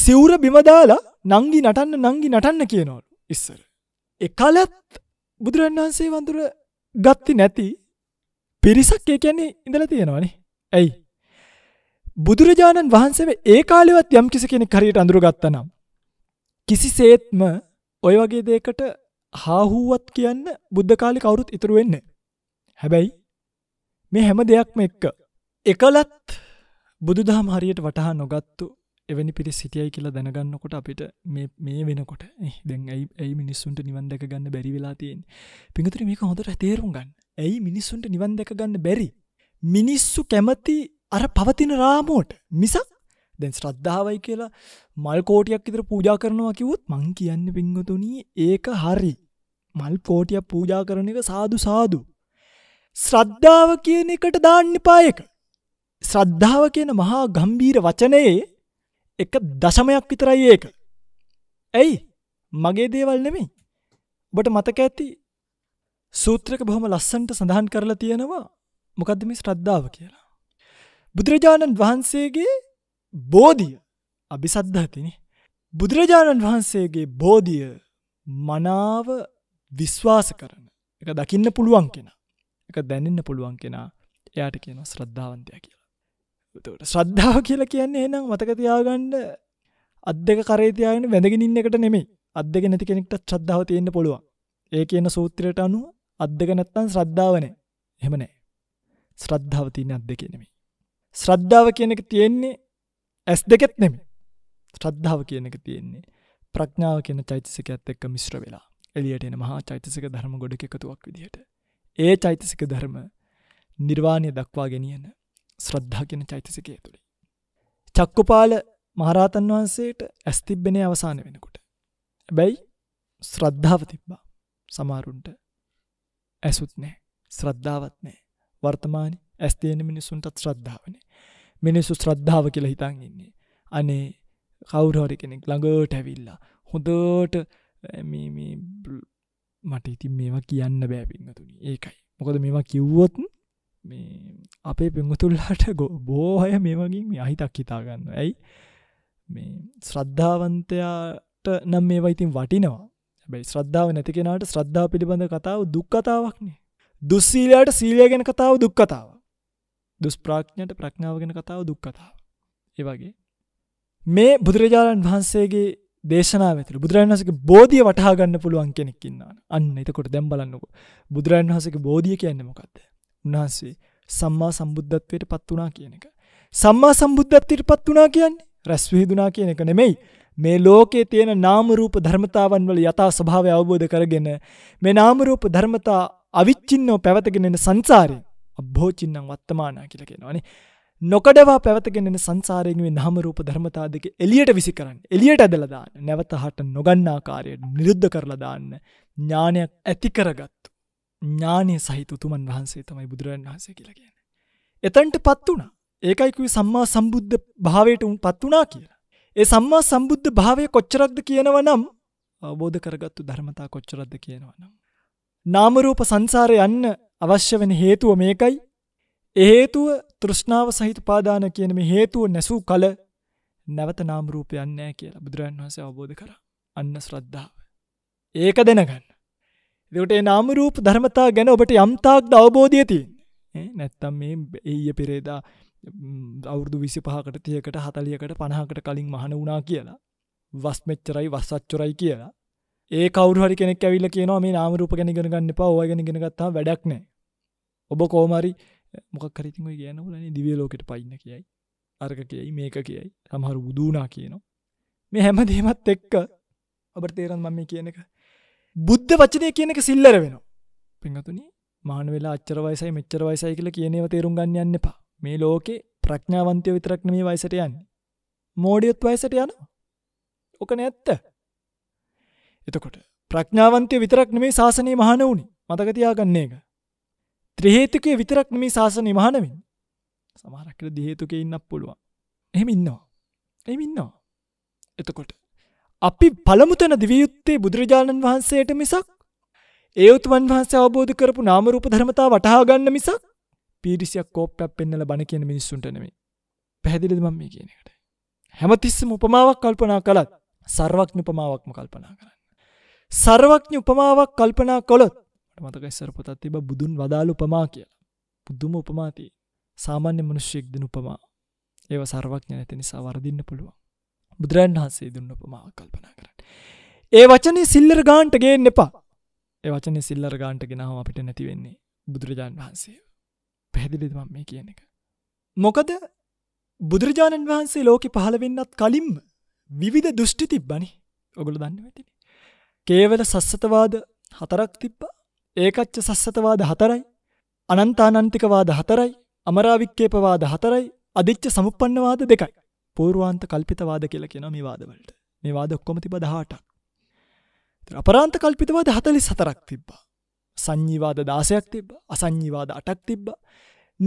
සිවුර බිමදාලා නංගි නටන්න නංගි නටන්න කියනවලු ඉස්සර එකලත් බුදුරන් වහන්සේ වඳුර ගත්ති නැති පිරිසක් ඒ කියන්නේ ඉඳල තියෙනවනේ ඇයි බුදුරජාණන් වහන්සේ ඒ කාලෙවත් යම් කිසි කෙනෙක් හරියට අඳුරගත්තනම් කිසි සේත්ම ඔය වගේ දේකට හාහූවත් කියන්න බුද්ධ කාලි කවුරුත් ඉතුරු වෙන්න. හැබැයි මේ හැම දෙයක්ම එක්ක. එකලත් බුදුදහම හරියට වටහා නොගත්තු එවැනි පිරි සිටියයි කියලා දැනගන්නකොට අපිට මේ වෙනකොට දැන් ඇයි ඇයි මිනිස්සුන්ට නිවන් දැක ගන්න බැරි වෙලාතියෙන් පිඟතුර මේක හොඳට තේරුම් ගන්න ඇයි මිනිස්සුන්ට නිවන් දැක ගන්න බැරි මිනිස්සු කැමති අර පවතින රාමෝට මිසක් දැන් ශ්‍රද්ධාවයි කියලා මල් කෝටියක් ඉතර පූජා කරනවා කිවොත් මං කියන්න පිංහතුනී ඒක හරි මල් කෝටියක් පූජා කරන එක සාදු සාදු. ශ්‍රද්ධාව කියන එකට දාන්න පායක. ශ්‍රද්ධාව කියන මහා ගම්බීර වචනයේ එක දශමයක් විතරයි ඒක. ඇයි මගේ දේවල් නෙමේ බට මතක ඇති සූත්‍රක බොහොම ලස්සන්ට සඳහන් කරලා තියෙනවා මොකදම ශ්‍රද්ධාව කියලා. බුදුරජාණන් වහන්සේගේ බෝධිය අභිසද්ධතින බුදුරජාණන් වහන්සේගේ බෝධිය මනාව විශ්වාස කරන එක දකින්න පුළුවන් කෙන එක දැනන්න පුළුවන් කෙනා එයාට කියන ශ්‍රද්ධාවන්තය කියලා ශ්‍රද්ධාව කියලා කියන්නේ එනම් මතකතියාගන්ඩ අත් දෙක කරේතියාගෙන වැඳගෙන ඉන්න එකට නෙමේ අත් දෙක නැති කෙනෙක්ට ශ්‍රද්ධාව තියෙන්න්න පුළුවන් ඒ කියන සූත්‍රයට අනුව අත් දෙක නැත්තන් ශ්‍රද්ධාවනය හෙමනෑ ශ්‍රද්ධාව තියන අත් දෙකෙනෙමේ ශ්‍රද්ධාව කියනක තියෙන්නේ ඇස් දෙකෙත් නෙමේ ශ්‍රද්ධාව කියන එක තියෙන්නේ ප්‍රඥාව කියන චෛතසික ඇත් එක්ක මිශ්‍ර වෙලා එලියට එන මහා චෛතසික ධර්ම ගොඩ එකතුවක් විදිහට ඒ චෛතසික ධර්ම නිර්වාණය දක්වා ගෙනියන ශ්‍රද්ධා කියන චෛතසිකය තුළි. චක්කුපාල මහරාතන් වහන්සේට ඇස්තිබ්බෙනය අවසාන වෙනකොට. බැයි ශ්‍රද්ධාව තිබ්බා සමාරුන්ට ඇසුත් නෑ ශ්‍රද්ධාවත් නෑ වර්තමාන ඇස්තියන මිනිසුන්ටත් ශ්‍රද්ධාවනේ මිනිස්සු ශ්‍රද්ධාව කියලා හිතන් ඉන්නේ. අනේ කවුරහරි කෙනෙක් ළඟට ඇවිල්ලා. හොඳට මට ඉතින් මේවා කියන්න බෑපිංහතුනි ඒකයි. මොකද මේවා කිව්වොත් අපේ පෙංගතුල්ලාට ගො බෝහය මේ වගින් මේ අහිතක් හිතාගන්න ඇයි මේ ශ්‍රද්ධාවන්තයාට නම් මේවා ඉතින් වටිනවා හැබැයි ශ්‍රද්ධාව නැති කෙනට ශ්‍රද්ධා පිළිබඳ කතාව දුක් කතාවක්නේ දුස්සීලයාට සීලය ගැන කතාව දුක් කතාව දුස්ප්‍රාඥයට ප්‍රඥාව ගැන කතාව දුක් කතාව. ඒවගේ මේ බුදුරජාණන් වහන්සේගේ දේශනාව ඇතුළ බුදුරන් වහසක බෝධිය වටහාගන්න පුළුවන් කෙනෙක්කින්න්න අන්න එතකොට දැම්බලන්නක බුදුරන් වහසක බෝධිය කියන්න මොකක්ද උන්වහන්සේ සම්මා සම්බුද්ධත්වයට පත් වනා කියන එක. සම්මා සම්බුද්ධත්වයට පත් වනා කියන්නේ රැස්වහිදුනා කියන එක නෙමෙයි මේ ලෝකේ තියෙන නාමරූප ධර්මතාවන් වල යථා ස්භාවය අවබෝධ කරගෙන මේ නාමරූප ධර්මතා අවිච්චින්නෝ පැවතගෙනෙන සංසාරය අබ්භෝචින්නම් වත්තමානා කියල කියෙනවානේ නොකඩවා පැවතගෙනෙන සංසාරයෙන්ුවේ නහමරූප ධර්මතාදක එලියට විසි කරන්න එලියට ඇදලදාන්න නැවතහට නොගන්නාකාරයට නිරුද්ධ කරලදාන්න ඥානයක් ඇති කරගත්තු. ඥානය සහිත උතුමන් වහන්සේ තමයි බුදුරන් වහන්සේ කියලගෙන. එතන්ට පත් වුණ ඒකයිකුයි සම්මා සම්බුද්ධ භාවයට උන් පත් වනා කියලා. ඒ සම්මා සම්බුද්ධ භාවය කොච්චරක්ද කියනව නම් අවබෝධ කරගත්තු ධර්මතා කොච්චරද කියනවනම්. නාමරූප සංසාරය යන්න අවශ්‍ය වෙන හේතුව මේකයි. හේතුව තෘෂ්ණාව සහිත පාදාන කියන මේ හේතුව නැසූ කල නැවත නාම්රූපයන්නෑ කියලා බුදුරන් වහස අවබෝධ කර අන්න ශ්‍රද්ධාව. ඒක දෙනගන්න. දෙවටේ නාමරූප ධර්මතා ගැන ඔබට යම්තාක් ද අවබෝධයති. නැත්තම් මේ ඒය පෙරේදා අවුරදු විසි පහකට තියකට හතලියකට පණහකට කලින් මහන වුණා කියලා. වස්මෙච්චරයි වස්සච්චොරයි කියලා. ඒ කවරු හරි කෙනෙක් ඇවිල්ල කියන මේ නාම රූප ගැන ගෙනගන්න එපා ඔයගෙන ගෙනගත්තා වැඩක් නෑ ඔබ කෝමරි මොකක් කරිතිම කියන ලන දිවිය ලෝකට පයින්න කියයි අර්ක කියයි මේක කියයි සමහරු බුදුනා කියනවා මේ හැම දේමත් එක්ක ඔබට තේරන් මම කියන එක බුද්ධ වචනය කියන එක සිල්ලර වෙනවා පිංහතුනි මාන වෙලා අච්චර වයිසයි මෙච්චර වයිසයි කියල කියනව තේරුම් ගන්න යන්න එපා මේ ලෝකේ ප්‍රඥාවන්තය විතරක්න මේ වයිසට යන්න මෝඩියොත් වයිසට යන ඕක නැත්ත එතකොට ප්‍රඥාවන්තය විතරක් නෙමේ ශාසනය මහන වුණි මතකතියාගන්නේ එක. ත්‍රහේතුකය විතරක් නෙමේ ශාසනය මහනවින් සමහරක්කට දිහේතුක ඉන්නක් පුළුවන් එහෙම ඉන්නවා. එම ඉන්නවා. එතකොට. අපි පළමුතන දිවියුත්තේ බුදුරජාණන් වහන්සේට මිසක් ඒ උතුමන් වහන්සේ අවබෝධ කරපු නාමරූප ධර්මතා වටහා ගන්න මිසක් පිරිසියක් කෝප්පයක් පෙන්නල බණ කියන මිනිස්සුන්ට නෙමේ පැහැදිලිද මම මේ කියනකට හැමතිස්සම උපමාවක් කල්පනා කළත් සර්වඥ උපමාවක්ම කල්පනා කරන්න සර්වඥ උපමාවක් කල්පනා කොළොත් මතකයිස්සර පොතත් තිබ බුදුන් වදාළ උපමා කියලා බුදුම උපමාති සාමාන්‍ය මනුෂ්‍යයෙක්දන උපමා ඒව සර්වඥ නැති නිසා වරදින්න පුළුවන් බුදුරන් වහන්සේ දුන්න උපමා කල්පනා කරන්න ඒ වචනය සිල්ලර ගාන්ටගේෙන් එපා ඒ වචනය සිල්ලර ගාන්ටගෙනාව අපිට නැතිවෙන්නේ බුදුරජාණන් වහන්සේ පැහැදිලිදමම් මේ කියන එක මොකද බුදුරජාණන් වහන්සේ ලෝකෙ පහළවෙන්නත් කලින්ම විවිධ දෘෂ්ටි තිබ්බනි ඔගොල දන්න වෙතිනි කේවල සස්සතවාද හතරක් තිප්පා ඒකච්ච සස්සතවාද හතරයි අනන්තානන්තිකවාද හතරයි අමරාවික්කේපවාද හතරයි අධිච්ච සමුපන්නවාද දෙකයි පූර්වාන්ත කල්පිතවාද කියලා කියෙන මේවාදවලට මේවාද ඔක්කොම තිබ දහටක් අපරාන්ත කල්පිතවාද හතලි සතරක් තිබ්බා සංඥීවාද දාසයක් තිබ අසංඥීවාද අටක් තිබ්බ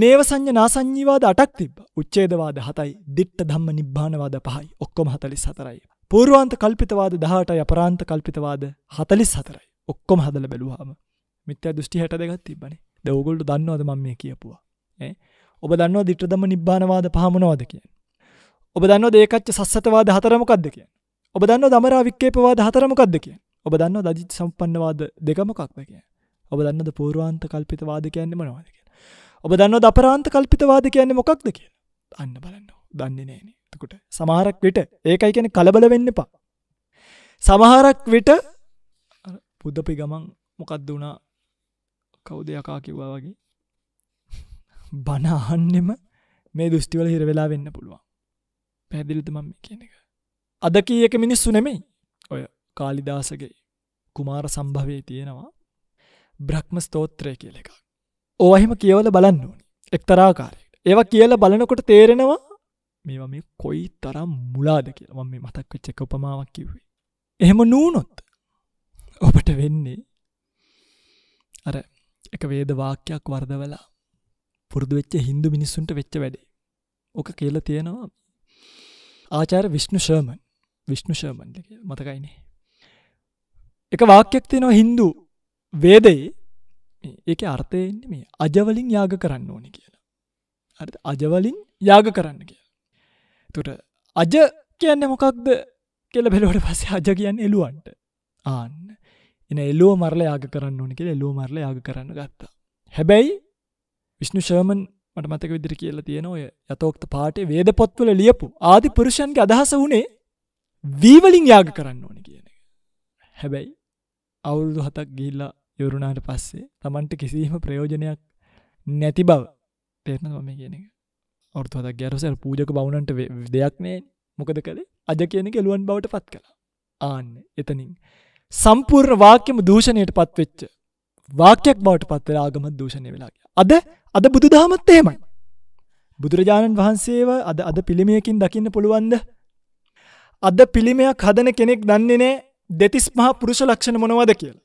නේව සංඥ නාසංඥීවාද අටක් තිබ උච්චේදවාද හතයි දිට්ට ධම්ම නිබ්ානවාද පහයි ඔක්කොම හතලි සතරයි පූර්වාන්ත කල්පිතවාද 18යි අපරාන්ත කල්පිතවාද 44යි. ඔක්කොම හදලා බැලුවාම මිත්‍යා දෘෂ්ටි 62ක් තිබ්බනේ. දැන් ඕගොල්ලෝ දන්නවද මම මේ කියපුවා? ඈ ඔබ දන්නවා ditthadhamma නිබ්බානවාද පහමනවාද කියන්නේ. ඔබ දන්නවා දේකච්ච සස්සතවාද හතර මොකක්ද කියන්නේ. ඔබ දන්නවා දමරා වික්කේපවාද හතර මොකක්ද කියන්නේ. ඔබ දන්නවා දජිත් සම්පන්නවාද දෙක මොකක්ද කියන්නේ. ඔබ දන්නද පූර්වාන්ත කල්පිතවාද කියන්නේ මොනවද කියන්නේ. ඔබ දන්නවා දපරාන්ත කල්පිතවාද කියන්නේ මොකක්ද කියලා. අන්න බලන්න. දන්නේ නැහනේ. එතකොට සමහරක් විට ඒකයි කියන කලබල වෙන්න එපා. සමහරක් විට පුද්දපි ගමන් මොකක්ද වුණා කවුද යකා කිව්වා වගේ බණ අහන්නෙම මේ දෘෂ්ටිවල හිරවෙලා වෙන්න පුළුවන්. පැදිලිද මම කියන එක. අද කී එක මිනිස්සු නෙමෙයි. ඔය කාලිදාසගේ කුමාර සම්භවයේ තියෙනවා බ්‍රහ්ම ස්තෝත්‍රය කියල එකක්. ඕ එහෙම කියවල බලන්න ඕනි එක්තරාකාරයට. ඒවා කියල බලනකොට තේරෙනවා මේවා මේ කොයි තරම් මුලාද කියලා මේ මතක්ක චක උපමාවක් කිව්වේ එහෙම නූනොත් ඔබට වෙන්නේ අර එක වේද වාක්‍යයක් වර්දවලා පුරදු වෙච්ච හින්දු මිනිස්සුන්ට වෙච්ච වැඩේ ඕක කියලා තියෙනවා ආචාර විශ්ණු ශර්මන් විශ්ණු ශර්මන් මතකයිනේ එක වාක්‍යයක් තියෙනවා හින්දු වේදයේ ඒක අර්ථයෙන්නේ මේ අජවලින් යාග කරන්න ඕනි කියලා අ අජවලින් යාග කරන්න කිය තුට අජ කියන්න මොකක්ද කෙල බෙලවට පස්සේ අජ කියන්න එලුවන්ට ආන්න එන එල්ලෝ මරල යාග කරන්න ඕන කෙ එල්ලෝ මරල යාග කරන්න ගත්තා හැබැයි විශ්ණු ශර්මන් මට මතක විදිරි කියලා තියෙන ඔය යතෝක්ත පාටේ වේද පොත්වල ලියපු ආධි පුරුෂන්ගේ අදහස වුණේ වීවලින් යාග කරන්න ඕන කියන එක හැබැයි අවුරුදු හතක් ගිල්ලා යවරුණාට පස්සේ තමන්ට කිසිීම ප්‍රයෝජනයක් නැති බව තේරන ගොම කියන එක අවුරතු හදක් ගැරසර පූජක බවුණන්ට දෙයක්නේ මොකද කළේ අජ කියන කෙලුවන් බවට පත් කළ ආන්න එතනින් සම්පූර්ණ වාක්‍යම දූෂණයට පත්වෙච්ච වාක්‍යයක් බවට පත්වෙලා ආගමත් දූෂණය වෙලාගේ අද අද බුදු දහමත් එහෙමයි බුදුරජාණන් වහන්සේව අද අද පිළිමයකින් දකින්න පුළුවන්ද අද පිළිමයක් හදන කෙනෙක් දන්නේ නෑ දෙතිස් මහා පුරුෂ ලක්ෂණ මොනවද කියලා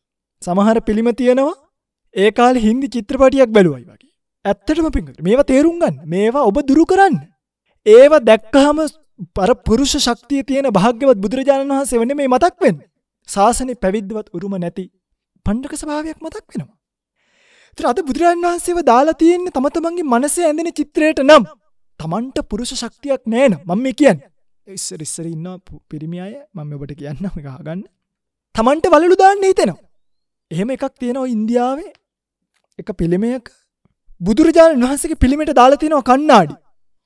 සමහර පිළිම තියෙනවා ඒ කාල හින්දි චිත්‍රපටියක් බැලුවයි වගේ ඇත්තටම පින් මේවා තේරුම්ගන්න මේවා ඔබ දුරු කරන්න ඒවා දැක්කහම පර පුරුෂ ශක්තිය තියෙන භාග්‍යවත් බුදුරජාණන් වහන්සේ වන මේ මතක් වෙන් ශාසනය පැවිද්වත් උරුම නැති පණ්ඩක ස්භාවයක් මතක් වෙනවා. ත අද බුදුරජාණන් වහන්සේව දාලා තියෙන්නේ තමතමන්ගේ මනසේ ඇඳෙන චිත්‍රයට නම් තමන්ට පුරුෂ ශක්තියක් නෑන මම කියන් ඉස්සර ඉස්සර ඉන්න පිරිමි අය මම ඔබට කියන්න ගහගන්න තමන්ට වලු දාන්න හිතෙනවා. එහෙම එකක් තියෙනවා ඉන්දියාවේ එක පිළිමයක බුදුරජාණන් වහන්සගේ පිළිමට දාලතියනවා කන්නාඩි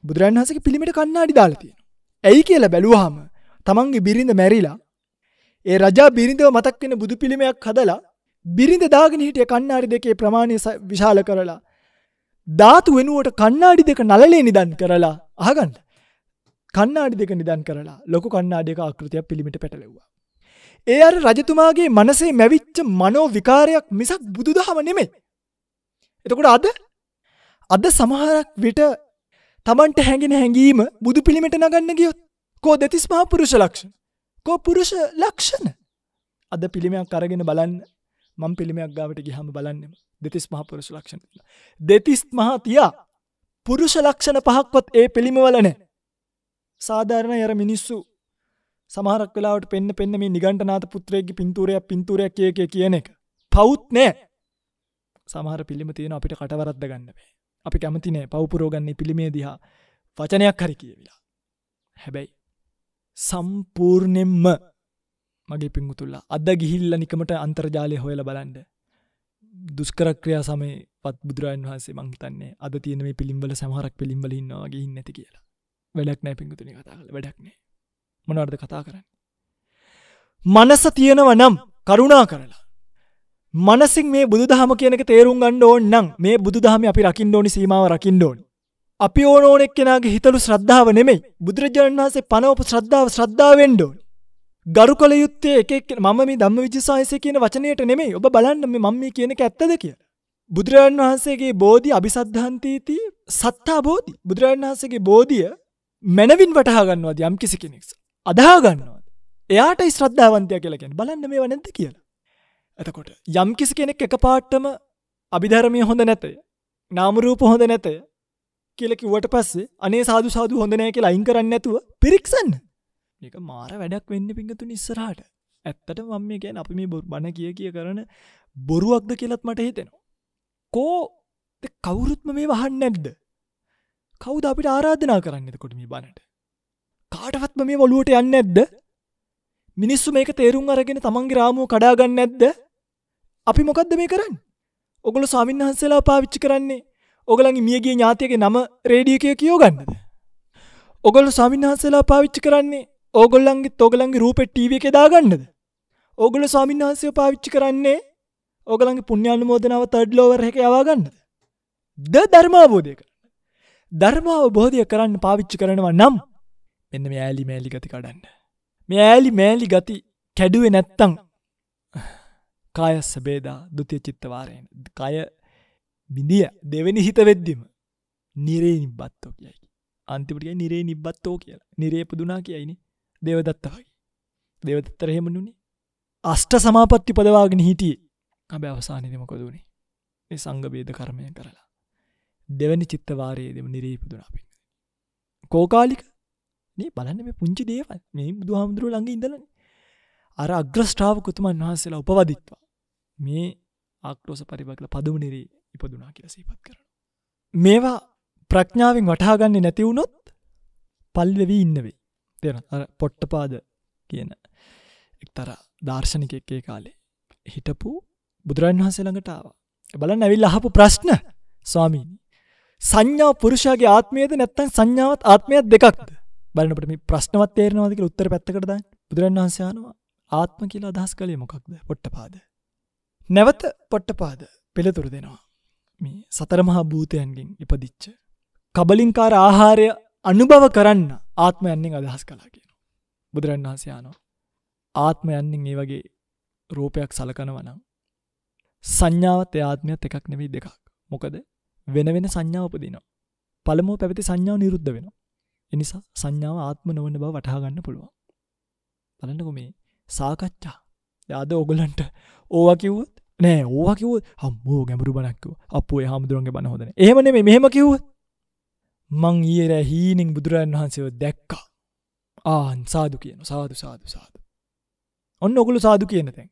බුදුරන් වහසගේ පිළිමට කන්නාඩි දාලතියෙන. ඇයි කියලා බැලුවහම තමන්ගේ බිරිඳ මැරිලා ඒ රජා බිරිඳව මතක් වෙන බුදු පිළිමයක් හදලා බිරිඳ දාගෙන හිටිය කන්නාඩි දෙකේ ප්‍රමාණය විශාල කරලා ධාතු වෙනුවට කන්නාඩි දෙක නලලේ නිදන් කරලා අහගන්න කන්නාඩි දෙක නිදන් කරලා ලොකු කන්නාඩික ආකෘතියක් පිළිමිට පැටලෙව්වා. ඒ අර රජතුමාගේ මනසේ මැවිච්ච මනෝ විකාරයක් මිසක් බුදුදහම නෙමෙයි. එතකොට අද අද සමහරක් විට තමන්ට හැඟෙන හැඟීම බුදු පිළිමට නගන්න ගියොත් කෝ දෙතිස් මහා පුරුෂ ලක්ෂණ කෝ පුරුෂ ලක්ෂණ අද පිළිමයක් අරගෙන බලන්න මං පිළිමයක් ගාවට ගිහම බලන්නෙම දෙතිස් මහා පුරුෂ ලක්ෂණ දෙතිස් මහා තියා පුරුෂ ලක්ෂණ පහක්වත් ඒ පිළිමවලනෑ සාධාරණ යර මිනිස්සු සමහරක් වෙලාවට පෙන්න්න පෙන්න්න මේ නිගටනාත පුත්‍රයගේ පින්තුරයක් පින්තුරයක් කියක කියන එක පෞත් නෑ සමහර පිළිම තියෙන අපිට කටවරද්ද ගන්න බෑ අපි කැමතිනේ පවපුරෝගන්නේ පිළිමේ දිහා වචනයක් හරි කියවිලා. හැබැයි සම්පූර්ණෙන්ම මගේ පිංගුතුල්ලා අද ගිහිල්ල නිකමට අන්තර්ජාලය හොයල බලන්ඩ. දුස්කරක්‍රියා සමේ පත් බුදුරන් වහන්සේ මංහිතන්නේ අද තියන මේ පිළිම්බල සමහරක් පිළිම්බල ඉන්නවාගේ නැති කියලා වැඩක් නෑ පිංගුතුනි කතාල වැඩක්නේ මොනවර්ද කතා කරන්න. මනස තියෙනව නම් කරුණා කරලා මනසින් මේ බුදුදහම කියනක තේරුම් ගන්න ඕන් නම් මේ බුදුදහම අපි රකින්න ඕනි සීමාව රකින්න ඕනි. අපි ඕන ඕනෙක් කෙනගේ හිතලු ශ්‍රද්ධාව නෙමෙයි බුදුරජාණන් වහන්සේ පනවපු ශ්‍රද්ධාව ශ්‍රද්ධාවෙන්ඩ ඕනි. ගරු කළ යුත්තේ එකක් මම මේ ධම්ම විජසාහසය කියන වචනයට නෙමෙයි ඔබ බලන්න මේ මම මේ කියනක ඇත්තද කියලා. බුදුරජාණන් වහන්සේගේ බෝධි අභිසද්ධන්තීති සත්තා බෝධි බුදුරජාණන් වහන්සේගේ බෝධිය මැනවින් වටහාගන්නවාද යම් කිසි කෙනෙක්. අදාගන්නවාද. එයාට ශ්‍රද්ධාවන්තය කියලකෙන් බලන්න මේ වනැද කියලා. ඇතකොට යම් කිසි කෙනෙක් එක පාට්ටම අභිධරමය හොඳ නැතය නාමරූප හොඳ නැතය කියලකිවට පස්සේ අනේ සාදු සාදු හොඳනෑ කියලා අයින් කරන්න ඇතුව පිරික්සන්න එක මාර වැඩක් වෙන්න පිඟතු නිස්සරාට ඇත්තට මම මේ ගැන අපි මේ බොරු බණ කිය කිය කරන බොරුවක්ද කියලත් මට හිතෙනවා කෝ කවුරුත්ම මේ වහන්න නැද්ද කවුද අපිට ආරාධනා කරන්න එතකොට මේ බණට කාටවත්ම මේ වලුවට යන්න ඇද්ද මිනිස්සු මේක තේරුම් අරගෙන තමන්ගේ රාමුව කඩාගන්න ඇද්ද අපි මොකක්ද මේ කරන්න ඔගොල සාමින්හන්සලා පාවිච්චි කරන්නේ ඔගලගේ මියගේ ඥාතියගේ නම රේඩියකය කියෝ ගන්නද ඔගොල සාමින්හන්සලා පාවිච්චි කරන්නේ ඕගොල්ලන්ගේ තොගලන්ගේ රූපෙ ටීව එක දාගන්නද ඕගොල සාමින්හන්සය පාවිච්චි කරන්නේ ඕගලන්ගේ පුුණ්‍යාන මෝදනාව තඩ්ලෝවර හැක යවාගන්නද ද ධර්මාබෝධය කරන්න ධර්මාව බෝධය කරන්න පාවිච්චි කරනවා නම් මෙන්න මේ ඇලි මෑලි ගති කඩන්න මේ ඇලි මෑලි ගති කැඩුවේ නැත්තං කාය සබේදා දුතිය චිත්තවාරයෙන් කය බිඳිය දෙවැනි හිත වෙද්දිම නිරේ නිබ්බත්තෝ කියයි අන්තිපටිය නිරේ නිබ්බත්තෝ කියලා නිරේපදුනා කියයිනි දෙවදත්තහයි දෙවදත්තර හෙමනුනේ අෂ්ට සමාපත්ති පදවාගෙන හිටියේ අබ අවසානදම කොදුණේ ඒ සංගබේද කරමය කරලා දෙවැනි චිත්තවාරයේ දෙම නිරේපදුනා පෙන් කෝකාලික මේ බලන්න මේ පුංචි දේවල් මේ බුදු හාමුදුරුව ළඟ ඉඳලන අර අග්‍රස්ටාව කුතුමන් වහන්සේලා උපවදිත්වා මේ ආක්ටෝස පරිබගල පදමනිරී ඉපදුනා කියල සීපත් කරන. මේවා ප්‍රඥාවෙන් වටාගන්නේ නැතිවුණොත් පල්වෙවී ඉන්නවේ තෙන පොට්ට පාද කියන එක්තර දර්ශනික එක්කේ කාලේ හිටපු බුදුරන් වහන්සේ ළඟටාව බල නැවිල් අහපු ප්‍රශ්න ස්වාමීන් සංඥාව පුරුෂාගේ ආත්මයද නැත්තන් සංඥාවත් ආත්මයක් දෙකක්ද බලනට මේ ප්‍රශ්නවත් තේරනවාදක උත්තර පැත්තකරද බුදුරන් වහන්සයානවා ආත්ම කියලා අදහස් කළේ මොකක්ද පොට්ට පාද නැවත පොට්ටපාද පෙළතුරු දෙනවා. මේ සතරමහා භූතයන්ගෙන් ඉපදිච්ච. කබලින්කාර ආහාරය අනුභව කරන්න ආත්මයන්නෙන් අදහස් කලා කියන. බුදුරන් වහන්සයානෝ ආත්මයන්නෙන් ඒ වගේ රූපයක් සලකනවනම්. සංඥාවත් ආත්මයත් එකක් නෙවෙයි දෙකක් මොකද වෙන වෙන සංඥාවපදිනවා. පළමුෝ පැවති සංඥාව නිරුද්ධ වෙනවා. එනිසා සංඥාව ආත්ම නොවන බව වටහාගන්න පුළුවන්. බලන්නකො මේ සාකච්ඡා යාද ඔගොලන්ට ඕවා කිව්වොත් නෑ ඕවා කිව හම්මෝ ගැඹරු බනක්කව අපේ හාමුදුරන්ගේ බන හොදන ඒමන මේ මෙහෙම කිව්ව මං ඒර හීනිින් බුදුරන් වහන්සේව දැක්කා ආන් සාදු කියන සාදු සාදු සාදු ඔන්න ඔගුලු සාදු කියන තැන්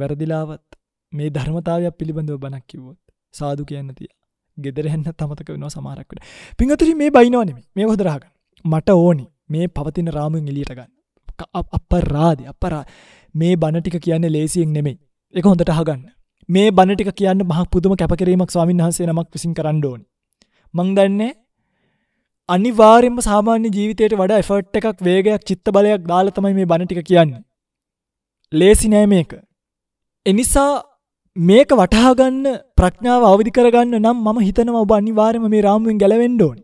වැරදිලාවත් මේ ධර්මතාවයක් පිළිබඳව බනක් කිව්වොත් සාදු කියන්න තිය ගෙදරහන්න තමතක වෙනවා සමාරක්කට පිංහතුරි මේ බයිනවානෙම මේ හොදරහගන්න මට ඕනි මේ පවතින රාමුවෙන් එලියට ගන්න අප රාධ අපරා මේ බණටික කියන්නේ ලේසියෙන් නෙමෙයි එක හොඳට අහගන්න මේ බණටික කියන්න මහ පුදුම කැපකිරීමක් ස්වාමින් වහන්සේ නමක් විසින් කරන්න ඕනි. මං දන්නේ අනිවාර්යෙන්ම සාමාන්‍ය ජීවිතයට වඩා එෆර්ට් එකක් වේගයක් චිත්ත බලයක් දාලා තමයි මේ බණටික කියන්නේ. ලේසි නෑ මේක. එනිසා මේක වටහා ගන්න ප්‍රඥාව අවදි කරගන්න නම් මම හිතනවා ඔබ අනිවාර්යයෙන්ම මේ රාමුවෙන් ගැලවෙන්න ඕනි.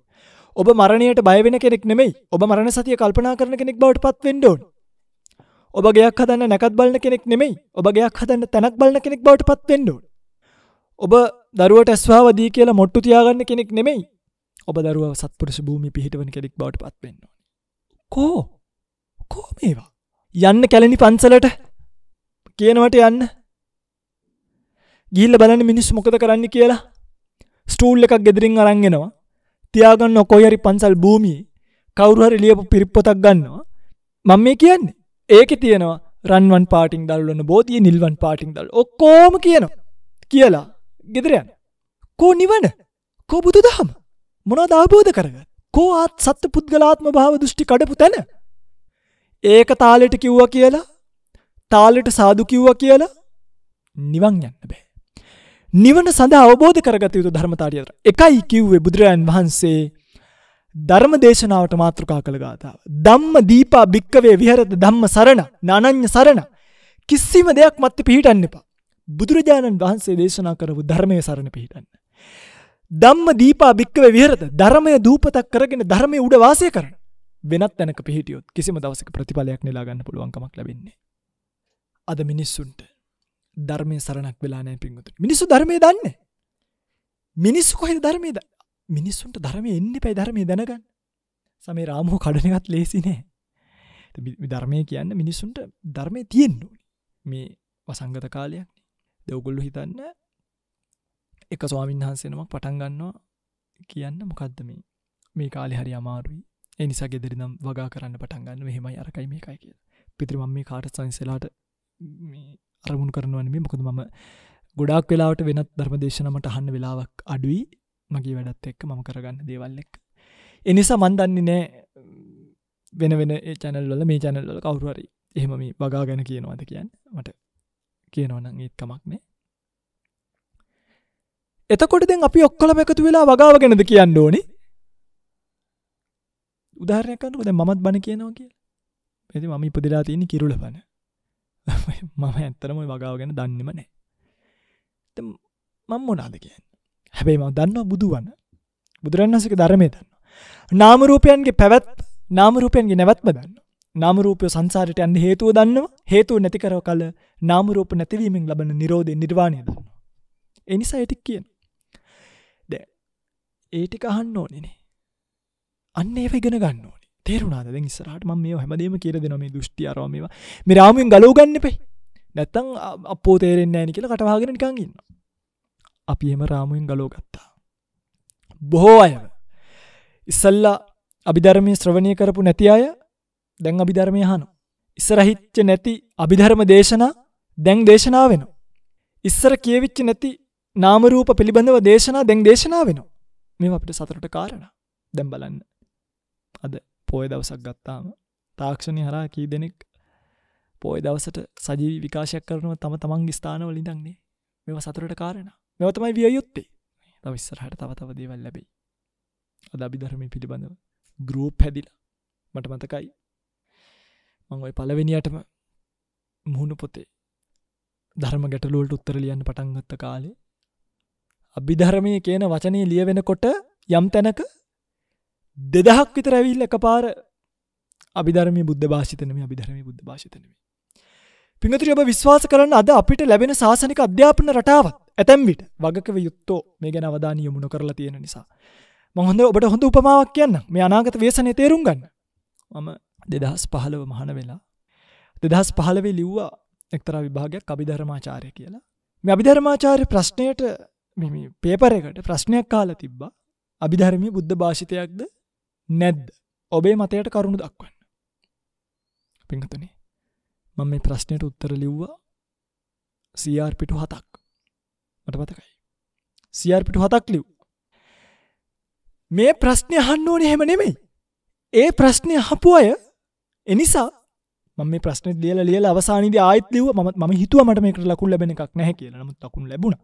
ඔබ මරණයට බය වෙන කෙනෙක් නෙමෙයි. ඔබ මරණ සතිය කල්පනා කරන කෙනෙක් බවට පත් වෙන්න ඕනි. ඔබගේයක් හදන්න නැකත් බලන කෙනෙක් නෙමෙයි ඔබගේයක් හදන්න තැනක් බලන කෙනෙක් බවට පත්වෙන්නුට. ඔබ දරුවට ඇස්වාවදී කියලා මොට්ටු තියාගන්න කෙනෙක් නෙමෙයි ඔබ දරුව සත්පුරස භූමි පිහිටවන කෙනෙක් බවට පත්වෙන්න. කෝ කෝ මේවා යන්න කැලනි පන්සලට කියනවට යන්න ගිල්ල බලන්න මිනිස් මොකද කරන්න කියලා ස්ටූල් එකක් ගෙදරින් අරංගෙනවා තියාගන්න ඔකොයි හරි පන්සල් භූමියේ කවුරුහරි ලියපු පිරිප්පොතක් ගන්නවා මං මේ කියන්නේ ඒක තියෙනවා රන්වන් පාටිං දල්වන්න බෝතිය නිල්වන් පාටිං දල් ඔක්කෝම කියනවා කියලා ගෙදරයන් කෝ නිවන කෝ බුදු දහම මොනද අවබෝධ කරග කෝ අත් සත්‍ය පුද්ගලාත්ම භාව දෘෂ්ටි කඩපු තැන ඒක තාලෙට කිව්වා කියලා තාලෙට සාදු කිව්වා කියලා නිවන් යන්න බෑ. නිවන සඳහා අවබෝධ කරගත යුතු ධර්මතාරියතර එකයි කිව්වේ බුදුරජාන් වහන්සේ ධර්ම දේශනාවට මාතෘකා කළ ගාතාව. දම්ම දීපා භික්කවේ විහරත දම්ම සරණ නනං්‍ය සරණ කිසිම දෙයක් මත්ත පිහිටන්න එපා. බුදුරජාණන් වහන්සේ දේශනා කරපු ධර්මය සරණ පිහිටන්න. දම්ම දීපා භික්කව විහරත ධර්මය දූපතක් කරගෙන ධර්මය උඩ වාසය කරන වෙනත් තැනක පිහිටියොත් කිසිම දවසක ප්‍රතිඵලයක් නිලාගන්න පුළුවන්කමක් ලබෙන්නේ. අද මිනිස්සුන්ට ධර්මය සරණක් වෙලානෑ පින්ගුතු මිනිසු ධර්මය දන්න. මිනිස්සු කොහෙද ධර්මයද මිනිස්සුන්ට ධර්මය එන්න පැයි ධර්මය දැනගන්න සමේ රාමෝ කඩනගත් ලේසි නෑ ධර්මය කියන්න මිනිස්සුන්ට ධර්මය තියෙන්න්න මේ වසංගත කාලයක් දෙවගොල්ලු හිතන්න එක ස්වාමින් වහන්සෙනමක් පටන් ගන්නවා කියන්න මොකක්ද මේ මේ කාලෙ හරි අමාරුයි එනිසා ගෙදරිනම් වගා කරන්න පටන් ගන්න මෙහෙමයි අරකයි මේකයි කිය පිත්‍රිමම් මේ කාට සංසලාට අරමුණ කරනවන්නේ මොකද මම ගොඩක් වෙලාවට වෙනත් ධර්මදේශනමට අහන්න වෙලාවක් අඩුයි මගේ වැඩත් එක්ක මම කරගන්න දේවල් එක් එනිසා මන්දන්නේ නෑ වෙන වෙන චැනල්ල මේ චැනල්ල කවරුවරි එහෙම මේ බගා ගැන කියනවාද කියන්න මට කියනවනම් ඒත් කමක් නෑ එතකොටද අපි ඔක්කොල එකතු වෙලා වගාව ගැනද කියන්න ඕනි උදාරයකන්නකද මමත් බණ කියනවා කිය ඇති මම ඉපදිලා තියෙන කිරුල බණ මම ඇත්තරම වගාව ගැන දන්නම නෑ මං මොනාද කියන්න හැබැයි ම දන්නවා බුදුවන බුදුරන්සක ධර්මය දන්න නාමරූපයන්ගේ පැවැත් නාමරූපයන්ගේ නැවත්ම දන්න නාමරූපය සංසාරයට යන්න හේතුව දන්නවා හේතුව නැතිකරව කල නාමරූප නැතිවීමෙන් ලබන නිරෝධය නිර්වාණය දන්න එනිසා ඒටික් කියන ද ඒටික අහන්න ඕනෙනේ අන්න ඒ ගෙන ගන්න තේරුණාද ඉස්සරහට ම මේ හැමදේම කියර දෙනම දෘෂ්ටි අරමවා මේ රාමෙන් ගලෝගන්න පෙයි නැත්තං අපෝ තේරෙන්න්නේ ඇනි කියල කටවාගෙනනිකංගන්න අපි එහෙම රාමුවෙන් ගලෝ ගත්තා. බොහෝ අය ඉස්සල්ලා අභිධර්මය ශ්‍රවණය කරපු නැති අය දැන් අභිධර්මය හනු. ඉස්සරහිච්ච නැති අභිධර්ම දේශනා දැන් දේශනා වෙන. ඉස්සර කියවිච්ච නැති නාමරූප පිළිබඳව දේශනා දැන් දේශනා වෙන. මෙම අපිට සතරට කාරණ දැම් බලන්න. අද පෝය දවසක් ගත්තාම තාක්ෂණය හරා කී දෙනෙක් පෝය දවසට සජී විකාශයක් කරනව තම තමන්ගේ ස්ථානවලින් දන්නේ මෙම සතුරට කාරණා මෙවතමයි විය යුත්තේ තවිස්සරහට තව තව දේවල් ලැබෙයි අද අභිධර්මය පිළිබඳව ගරූප් හැදිලා මට මතකයි මං ඔය පලවෙනියටම මුහුණු පොතේ ධර්ම ගැටලුවට උත්තර ලියන්න පටන්ගත්ත කාලේ අභිධරමය කියන වචනය ලියවෙන කොට යම් තැනක දෙදහක් විතර ඇවිල් එක පාර අභිධරම බුද්ධ භාෂිතනම අභිධරම බුද්ධ භාෂිතනම පිඟතුර ඔබ විශ්වාස කරන්න අද අපිට ලැබෙන ශාසනික අධ්‍යාපන රටාවත් ඇතැම්විට වගකව යුත්තෝ මේ ගැන අවධානය යොමුණ කරලා තියෙන නිසා. මහොඳ ඔබට හොඳ උපමාවක් කියන්න මේ අනාගත වේසනය තේරුම් ගන්න. මම දෙදහස් පහළව මහන වෙලා. දෙදහස් පහළවේ ලිව්වා එක්තර විභාගයක් අභිධර්මාචාරය කියලා. මේ අභිධර්මාචාරය ප්‍රශ්නයට පේපර එකට ප්‍රශ්නයක් කාල තිබ්බා අභිධර්මය බුද්ධ භාෂිතයක්ද නැද්ද ඔබේ මතයට කරුණු දක්වන්න. පිංහතනේ මම මේ ප්‍රශ්නයට උත්තර ලිව්වා සR පිටු හතක්. මට පතකයි සියර්පිටු හතක් ලිව් මේ ප්‍රශ්නය හන්න ඕන හෙම නෙමෙයි ඒ ප්‍රශ්නය හපු අය එනිසා මම ප්‍රශ්න දියල ලියල අවසානිද ආයතලව ම ම හිතුවමට මේකට ලකුල් ලැබෙන එකක් නැහැ කිය නමුත් ලකුණ ලැබුණ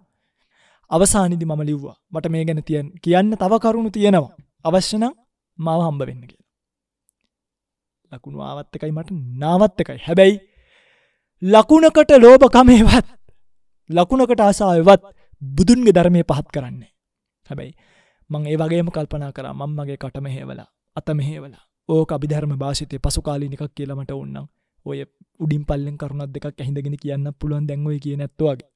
අවසානිදි මම ලිව්වා මට මේ ගැන තියන් කියන්න තව කරුණු තියෙනවා අවශ්‍යනම් මාව හම්බ වෙන්න කියලා ලකුණු ආවත් එකයි මට නාවත් එකයි හැබැයි ලකුණකට ලෝභකමේවත් ලකුණකට ආසාාවවත් බුදුන්ගේ ධර්මය පහත් කරන්නේ. හැබැයි මං ඒ වගේම කල්පනා කර මංමගේ කට මෙහේවලා අත මෙහේවලා ඕක අභිධර්ම භාෂිතය පසුකාලීනිකක් කියලමට ඔන්නම් ඔය උඩින් පල්ලෙන් කරුණක් දෙක් ඇහිඳගෙන කියන්න පුළුවන් දැන්වයි කිය නැත්වවාගේ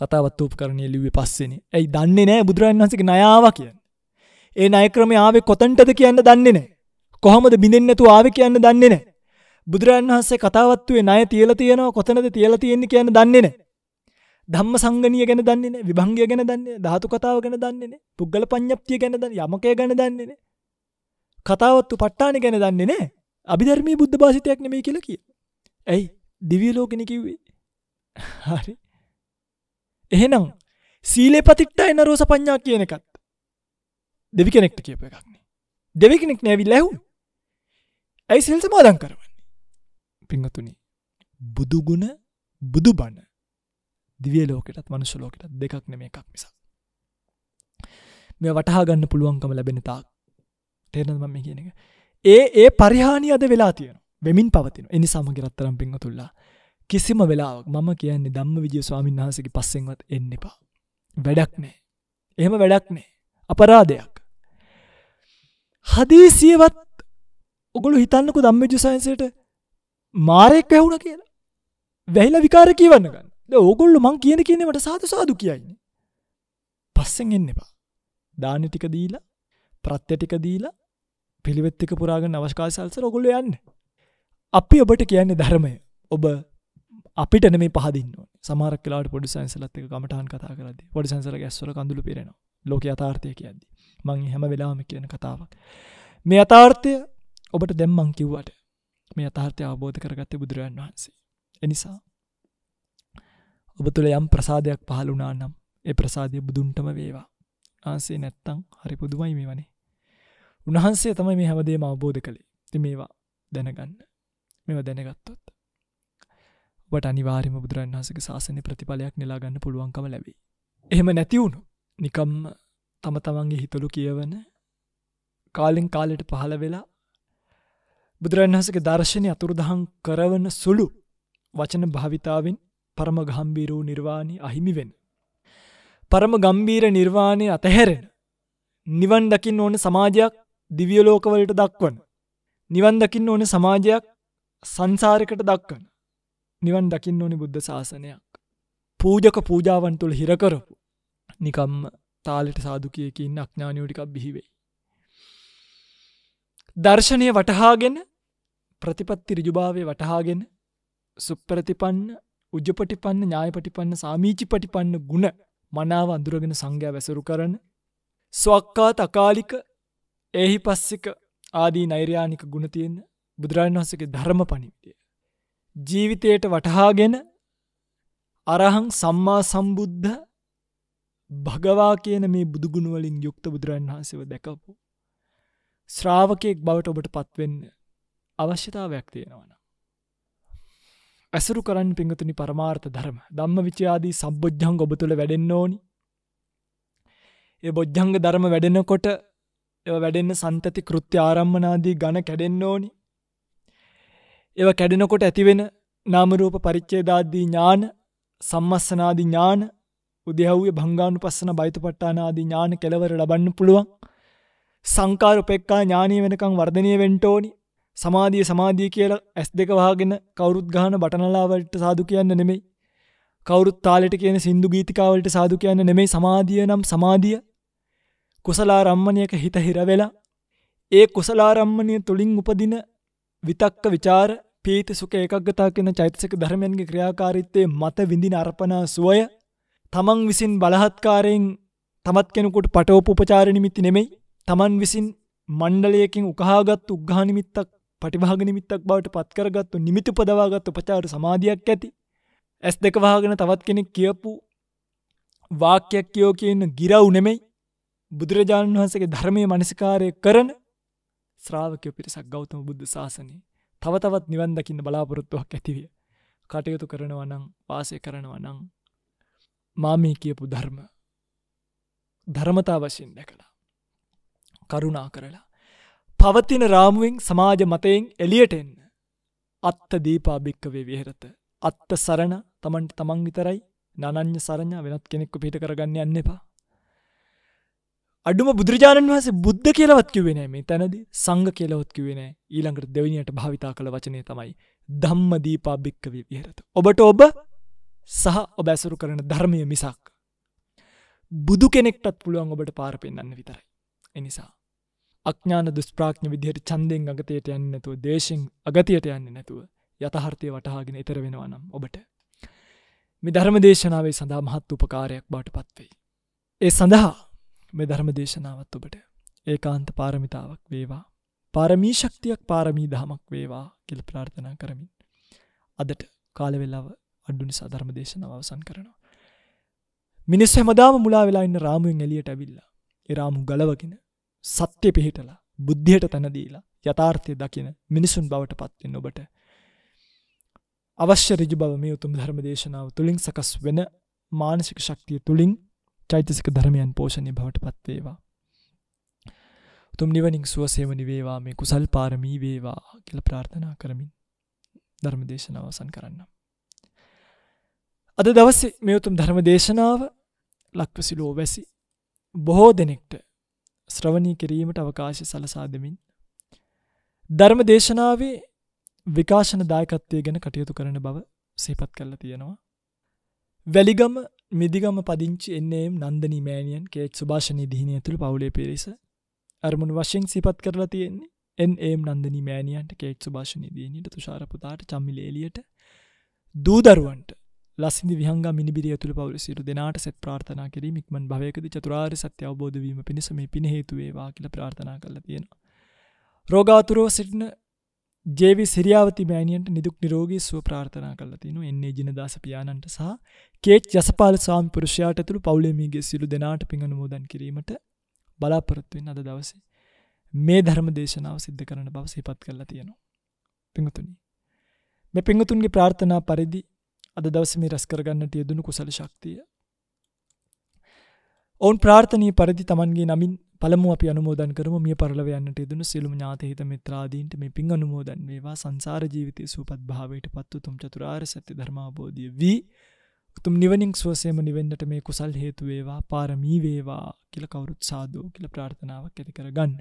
කතාවත් ූප කරණය ලිවේ පස්සෙන ඇයි දන්නේ නෑ බුදුරන් වන්සක නයාව කියන්න. ඒ අයක්‍රම ආවේ කොතන්ටද කියන්න දන්නේ නෑ. කොහොමද බිඳෙන්න්නතු ආව කියන්න දන්නේ නෑ. බුදුරන් වහන්සේ කතාවත්වේ නය තියල තියෙනවා කොතනද තියල තියෙන්නේ කියන්න දන්නේ නෑ. ධම්ම සංගනිය ගැන දන්නේ විභංගය ගැන දන්නේ ධාතු කතාව ගැන දන්නේන පුද්ගල පඤ්ඥප්තිය ගැන දන්න යමකය ගැන දන්නේන කතාවත්තු පට්ටාන ගැන දන්නේ නෑ අභිධර්මී බුද්ධ භාසිතයක් නෙමේ කියලා කිය ඇයි දිවියලෝකෙන කිව්වේ හරි එහෙනම් සීලේ පතිට්ට එන රෝස පඥා කියන එකත් දෙවි කෙනෙක්ට කියප එකක්නේ දෙවි කෙනෙක් නැවිල් ලැහු ඇයි සිල්ස මාදන් කරවන්නේ පිංහතුනි බුදුගුණ බුදු බණ දිවිය ලෝකටත් මනුස ලෝකටත් දෙකක් නෙම එකක් නිසා මේ වටහා ගන්න පුළුවන්කම ලැබෙන තාක් තේරනම මේ කියන එක ඒ ඒ පරිහානි අද වෙලා තියෙන වෙමින් පවතින එනි සමගරත්තරම් පිංහ තුල්ලා කිසිම වෙලාවක් මම කියන්නේ දම්ම විජය ස්වාමීන් වහසකි පස්සෙන්වත් එන්න එපා වැඩක් නෑ එහෙම වැඩක් නෑ අපරාධයක් හදීසියවත් ඔගොලු හිතන්නකු දම්මජ සයින්සයට මාරයෙක් ඇහුණ කියලා වැහිලා විකාර කියවන්න ගන්න දැන් ඕගොල්ලෝ මං කියන කියන්නේ මට සාදු සාදු කියයිනේ. පස්සෙන් එන්න එපා. දාන ටික දීලා ප්‍රත්‍ය ටික දීලා පිළිවෙත් ටික පුරාගෙන අවශ්‍යකාල සල්සර ඕගොල්ලෝ යන්න. අපි ඔබට කියන්නේ ධර්මය. ඔබ අපිට නෙමේ පහදින්න සමාරක් කලාට පොඩි සංසලත් එක කමටහන් කතා කරද පොඩි සංසල ගැස්වල කඳුළු පෙරෙනවා. ලෝක අතාර්ථය කියද්දි මං හැම වෙලාම කියන කතාවක් මේ අතාර්ථය ඔබට දැම්මං කිව්වට මේ අතාර්ථය අවබෝධ කරගත්තේ බුදුරජන් වහන්සේ එනිසා ඔබ තුළ යම් ප්‍රසාධයක් පහළුනා නම් ඒ ප්‍රසාධය බුදුන්ටම වේවා ආන්සේ නැත්තං හරි පුදුමයි මේ වනේ උන්හන්සේ තමයි මේ හැමදේම අවබෝධ කළේ ති මේවා දැනගන්න මෙව දැනගත්තොත් ට අනිවාරම බුදුරන් වහසක ශසනය ප්‍රතිඵලයක් නිලාගන්න පුළුවන්කම ලැබේ එහෙම නැතිවුණු නිකම් තම තමන්ගේ හිතුළු කියවන කාලෙන් කාලෙට පහළ වෙලා බුදුරන් වහසක දර්ශනය අතුරුදහන් කරවන සුළු වචන භාවිතාවෙන් පරම ගම්බීරූ නිර්වාණය අහිමි වෙන. පරම ගම්බීර නිර්වාණය අතහැරෙන. නිවන් දකින්න ඕන සමාජයක් දිවියලෝකවලට දක්වන. නිවන් දකින්න ඕන සමාජයක් සංසාරකට දක්වන. නිවන් දකින්න ඕනි බුද්ධ ශාසනයක්. පූජක පූජාවන් තුළ හිරකරපු. නිකම් තාලෙට සාදු කියකින් අඥානයෝටිකක් බිහිවෙයි. දර්ශනය වටහාගෙන ප්‍රතිපත්ති රිජුභාවය වටහාගෙන සුප්පරතිපන්න උජ්ජපටිපන්න ඥායපටිපන්න සාමීචි පටිපන්න ගුණ මනාව අඳුරගෙන සංඝයා වැසරු කරන ස්වක්කා තකාලික එහි පස්සික ආදී නෛර්යානික ගුණතියෙන් බුදුරාණන් වහසගේ ධර්ම පණිවිටය. ජීවිතයට වටහාගෙන අරහං සම්මා සම්බුද්ධ භගවා කියන මේ බුදුගුණුවලින් යුක්ත බුදුරන් වහන්සව දැකපු. ශ්‍රාවකයෙක් බවට ඔබට පත්වෙන්න අවශ්‍යතාවයක් තියෙනවන. ඇසුරු කරන් පිංහතුනි පරමාර්ථ ධර්ම දම්ම විචයාදී සබ්බොජ්ජං ඔබ තුළ වැඩෙන්න්න ඕනි ඒ බොජ්ජංග ධර්ම වැඩෙනකොට වැඩෙන්න්න සන්තති කෘත්‍ය ආරම්මනාදී ගණ කැඩෙන්න්න ඕනි ඒව කැඩෙනකොට ඇතිවෙන නාමරූප පරිච්චේදාදී ඥාන සම්මස්සනාදි ඥාන උදෙහව්ේ භංගානු පස්සන බයිතුපට්ටානාදී ඥාන කෙලවර ලබන්න පුළුවන් සංකාර උපෙක්කා ඥානී වෙනකං වර්ධනය වෙන්ටෝනි සමාධිය සමාධිය කියලා ඇස් දෙක වහගෙන කවුරුත් ගහන බටනලාවලට සාදු කියන්න නෙමෙයි. කවුරුත් තාලෙට කියන සින්දු ගීතිකාවලට සාදු කියන්න නෙමෙයි සමාධිය නම් සමාධිය. කුසලාරම්මණයක හිත හිර වෙලා ඒ කුසලාරම්මණය තුලින් උපදින විතක්ක ਵਿਚාර පීති සුඛ ඒකග්ගතා කියන චෛතසික ධර්මයන්ගේ ක්‍රියාකාරීත්වයේ මත විඳින අර්පණා සුවය තමන් විසින් බලහත්කාරයෙන් තමත් කෙනෙකුට පටවපු උපචාර නිමිති නෙමෙයි තමන් විසින් මණ්ඩලයකින් උකහාගත් උග්ඝා නිමිත්තක් පටිභාග නිමිත්තක් බවට පත්කරගත්තු නිමිති පදවාගත්තු පචාර සමාධයක් ඇති ඇස් දෙක වහගෙන තවත් කෙනෙක් කියපු වාක්‍යයක් කියෝ කියන්න ගිරව් නෙමෙයි බුදුරජාණන් වහන්සගේ ධර්මය මනසිකාරය කරන ශ්‍රාවකයෝ පිරිසක් ගෞතම බුද්ධ ශාසනය තව තවත් නිවන් දකින්න බලාපොරොත්තුවක් ඇතිවිය කටයුතු කරනව නං වාසය කරනව නං මාමී කියපු ධර්ම ධර්මතා වශයෙන් දැකලා කරුණා කරලා පවතින රාමුවෙන් සමාජ මතයෙන් එලියට එන්න. අත්ත දීපාභික්කවේ විහරත. අත්ත සරණ තමන්ට තමන් විතරයි නනං්‍ය සරණ වෙනත් කෙනෙක්කු පිට කරගන්න යන්න එපා. අඩුම බුදුරජාණන් වහසේ බුද්ධ කියලවත් කිවෙනෑ මේ තැනද සංග කියලවත් කිවෙන ඊළඟට දෙවනියට භාවිතා කළ වචනය තමයි දම්ම දීපාභික්කවේ විහරත. ඔබට ඔබ සහ ඔබ ඇසුරු කරන ධර්මය මිසක්. බුදු කෙනෙක්ටත් පුළුවන් ඔබට පාර පෙන්න්න විතරයි. එනිසා අඥාන දුස්ප්‍රාඥ විදිහයට චන්දයෙන් අගතයට යන්න නැතුව දේශෙන් අගතියට යන්න නැතුව යතහර්ථය වටහාගෙන එතර වෙනවා නම් ඔබට මේ ධර්ම දේශනාවේ සඳහා මහත් උපකාරයක් බාට පත්වෙයි. ඒ සඳහා මේ ධර්ම දේශනාවත් ඔබට ඒ කාන්ත පාරමිතාවක් වේවා පාරමී ශක්තියක් පාරමී දහමක් වේවා කෙල් ප්‍රාර්ථනා කරමින් අදට කාලවෙල්ලාව අඩුනි සධර්ම දේශනාව අවසන් කරනවා. මිනිස් හැමදාම මුලා වෙලා ඉන්න රාමුවෙන් එලියට ඇවිල්ලා එරාමු ගලවගෙන සත්‍ය පිහිටලා බුද්ධියට තැනදීලා යථාර්ථය දකින මිනිසුන් බවට පත්වෙන් ඔබට අවශ්‍ය රජ බව මේ උතුම් ධර්ම දේශනාව තුළින් සකස් වෙන මානසික ශක්තිය තුළින් චෛතසික ධර්මයන් පෝෂණය බවට පත්වේවා. උතුම් නිවනින් සුවසේවනි වේවා මේ කුසල් පාරමී වේවා කියල ප්‍රාර්ථනා කරමින් ධර්ම දේශනාව අවසන් කරන්න. අද දවස මේ උතුම් ධර්ම දේශනාව ලක්වසිලෝ වැසි බොහෝ දෙනෙක්ට ශ්‍රවණී කිරීමට අවකාශය සලසා දෙමින් ධර්ම දේශනාවේ විකාශන දායකත්වය ගැන කටයුතු කරන බව සේපත් කරලා තියෙනවා. වැලිගම මිදිගම පදිංචි එන්නේම් නන්දනී මෑනියන් කේච් සුභාෂණී දිහිනය තුළ පවුලේ පිරිස අරමුණු වශයෙන් සිපත් කරලා තියෙන්නේ එන් ඒම් නන්දනී මෑනියන්ට කේච් සුභාෂණී දීනයට තුෂාරපුතාට චම්මිලේලියට දූදරුවන්ට ලස්සිදි විහංග මිනිබිරිය තුළ පවරසිරු දෙනාට සැත් ප්‍රාර්ථනා කිරීමක්මන් භවයකද චතුරාර් සත්‍ය අවබෝධවීම පිණිස මේ පින හේතුවේවා කියල ප්‍රාර්ථනා කරලා තියෙනවා. රෝගාතුරෝ සිටින ජේවි සිරියාවති මෑනියන්ට නිදුක් නිරෝගී සුව ප්‍රාර්ථනා කරලා තිනු එන්නේ ජිනදාස පියාණන්ට සහ කේච් යසපාල සාම් පුරුෂයාට තුළු පවුලමීගේ සිලු දෙනාට පිඟන මෝදන් කිරීමට බලාපොරොත්තුවෙන් අද දවසේ මේ ධර්ම දේශනාව සිද්ධ කරන බව සහිපත් කරලා තියෙනවා. පිඟතුනි. මෙ පිංගතුන්ගේ ප්‍රාර්ථනා පරිදි අද දවසම රැස් කරගන්නට යෙදනු කුසල ශක්තිය. ඔවන් ප්‍රාර්ථනී පරිදි තමන්ගේ නමින් පළමු අප අනුමෝදන් කරම මිය පරලවයන්නට යෙදනු සිලුම ඥාතහිත මිත්‍රාදීන්ට මේ පින් අනුමෝදන් වේවා සංසාර ජීවිතය සූපත් භාවයට පත්තු තුම් චතුරාර් සත්‍ය ධර්මාබෝධිය වී උතුම් නිවනින් සුවසේම නිවෙන්නට මේ කුසල් හේතුවේවා පාරමී වේවා කියල කවුරුත් සාදෝ කියල ප්‍රාර්ථනාවක් ඇති කරගන්න.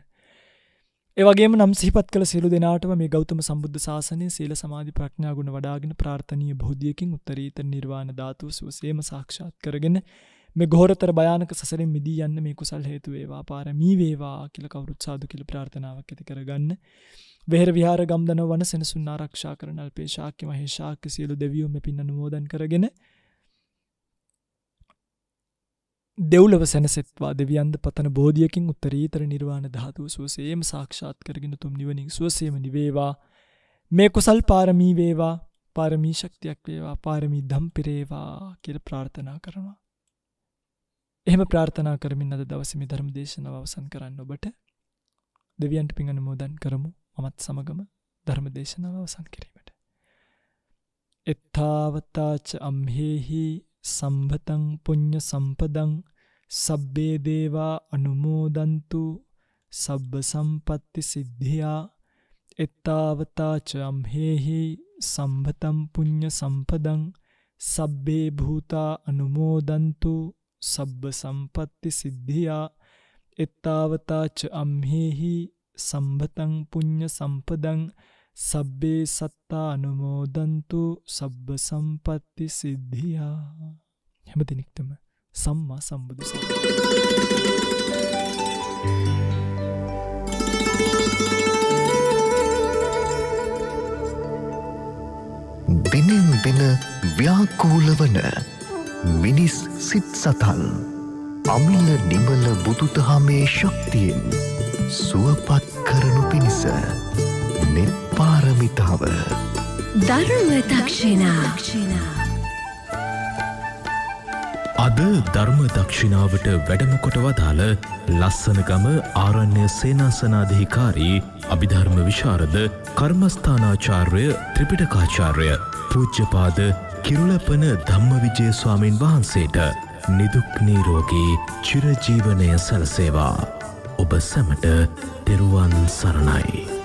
ඒවගේ නම් සිහිපත් කළ සිරු දෙනාටම මේ ගෞතම සම්බුද්ධ ශාසනය සීල සමාධි ප්‍රඥාගුණ වඩාගෙන ප්‍රාර්ථනය බෝධියකින් උත්තරීත නිර්වාණ ධාතු සුවසේම සාක්ෂාත් කරගෙන මේ ගෝරතර භයානක සසරින් මිදී යන්න මේ කුසල් හේතුවේවා පාරමී වේවා කියල කවරුත් සාදු කියල ප්‍රාර්ථනාවක් ඇති කරගන්න. වෙහර විහාර ගම්දන වන සෙනසුන් ආරක්ෂා කරනල් පේශාක්‍ය මහේෂාක්‍ය සියලු දෙවියුම පින්න නමෝදන් කරගෙන. දෙව්ලව සැනසෙත්වා දෙවියන්ද පතන බෝධියකින් උත්තරීතර නිර්වාණ ධාතුව සුවසේම සාක්ෂාත් කරගෙන තුම් නිවනින් සුවසේම නිවේවා මේ කුසල් පාරමී වේවා පාරමී ශක්තියක් වේවා පාරමී දම් පිරේවා කියල ප්‍රාර්ථනා කරනවා. එහෙම ප්‍රාර්ථනා කරමින් අද දවසමි ධර්ම දේශනව අවසන් කරන්න ඔබට දෙවියන්ට පිඟන මෝදන් කරමු මමත් සමගම ධර්ම දේශනාව අවසන් කිරීමට. එත්තාවතාච අම්හෙහි සම්භතං පුඤ්ඤ සම්පදං සබ්බේ දේවා අනුමෝදන්තු සබ්බ සම්පatti සිද්ධියා එත්තාවතා ච අම්හෙහි සම්භතම් පුඤ්ඤ සම්පදං සබ්බේ භූතා අනුමෝදන්තු සබ්බ සම්පatti සිද්ධියා එත්තාවතා ච අම්හෙහි සම්භතං පුඤ්ඤ සම්පදං සබ්බේ සත්තා අනුමෝදන්තු සබ්බ සම්පත්ති සිද්ධියා හැම දෙනෙක්ටම සම්මා සම්බුදු සරණයි. දිනෙන් දින ව්‍යාකූල වන මිනිස් සිත් සතන් අමිල නිමල බුදුදහමේ ශක්තියෙන් සුවපත් කරනු පිණිස මෙත් පාරමිතාව ධර්ම දක්ෂිණා අද ධර්ම දක්ෂිණාවට වැඩමකොට වදාළ ලස්සනගම ආරණ්‍ය සේනාසනාධිකාරී අභිධර්ම විශාරද කර්මස්ථානාචාර්ය ත්‍රිපිටකාචාර්ය පූජ්‍යපාද කිරුලපන ධම්මවිජය ස්වාමීන් වහන්සේට නිදුක් නීරෝගී චිරජීවනය සැලසේවා. ඔබ සැමට තෙරුවන් සරණයි.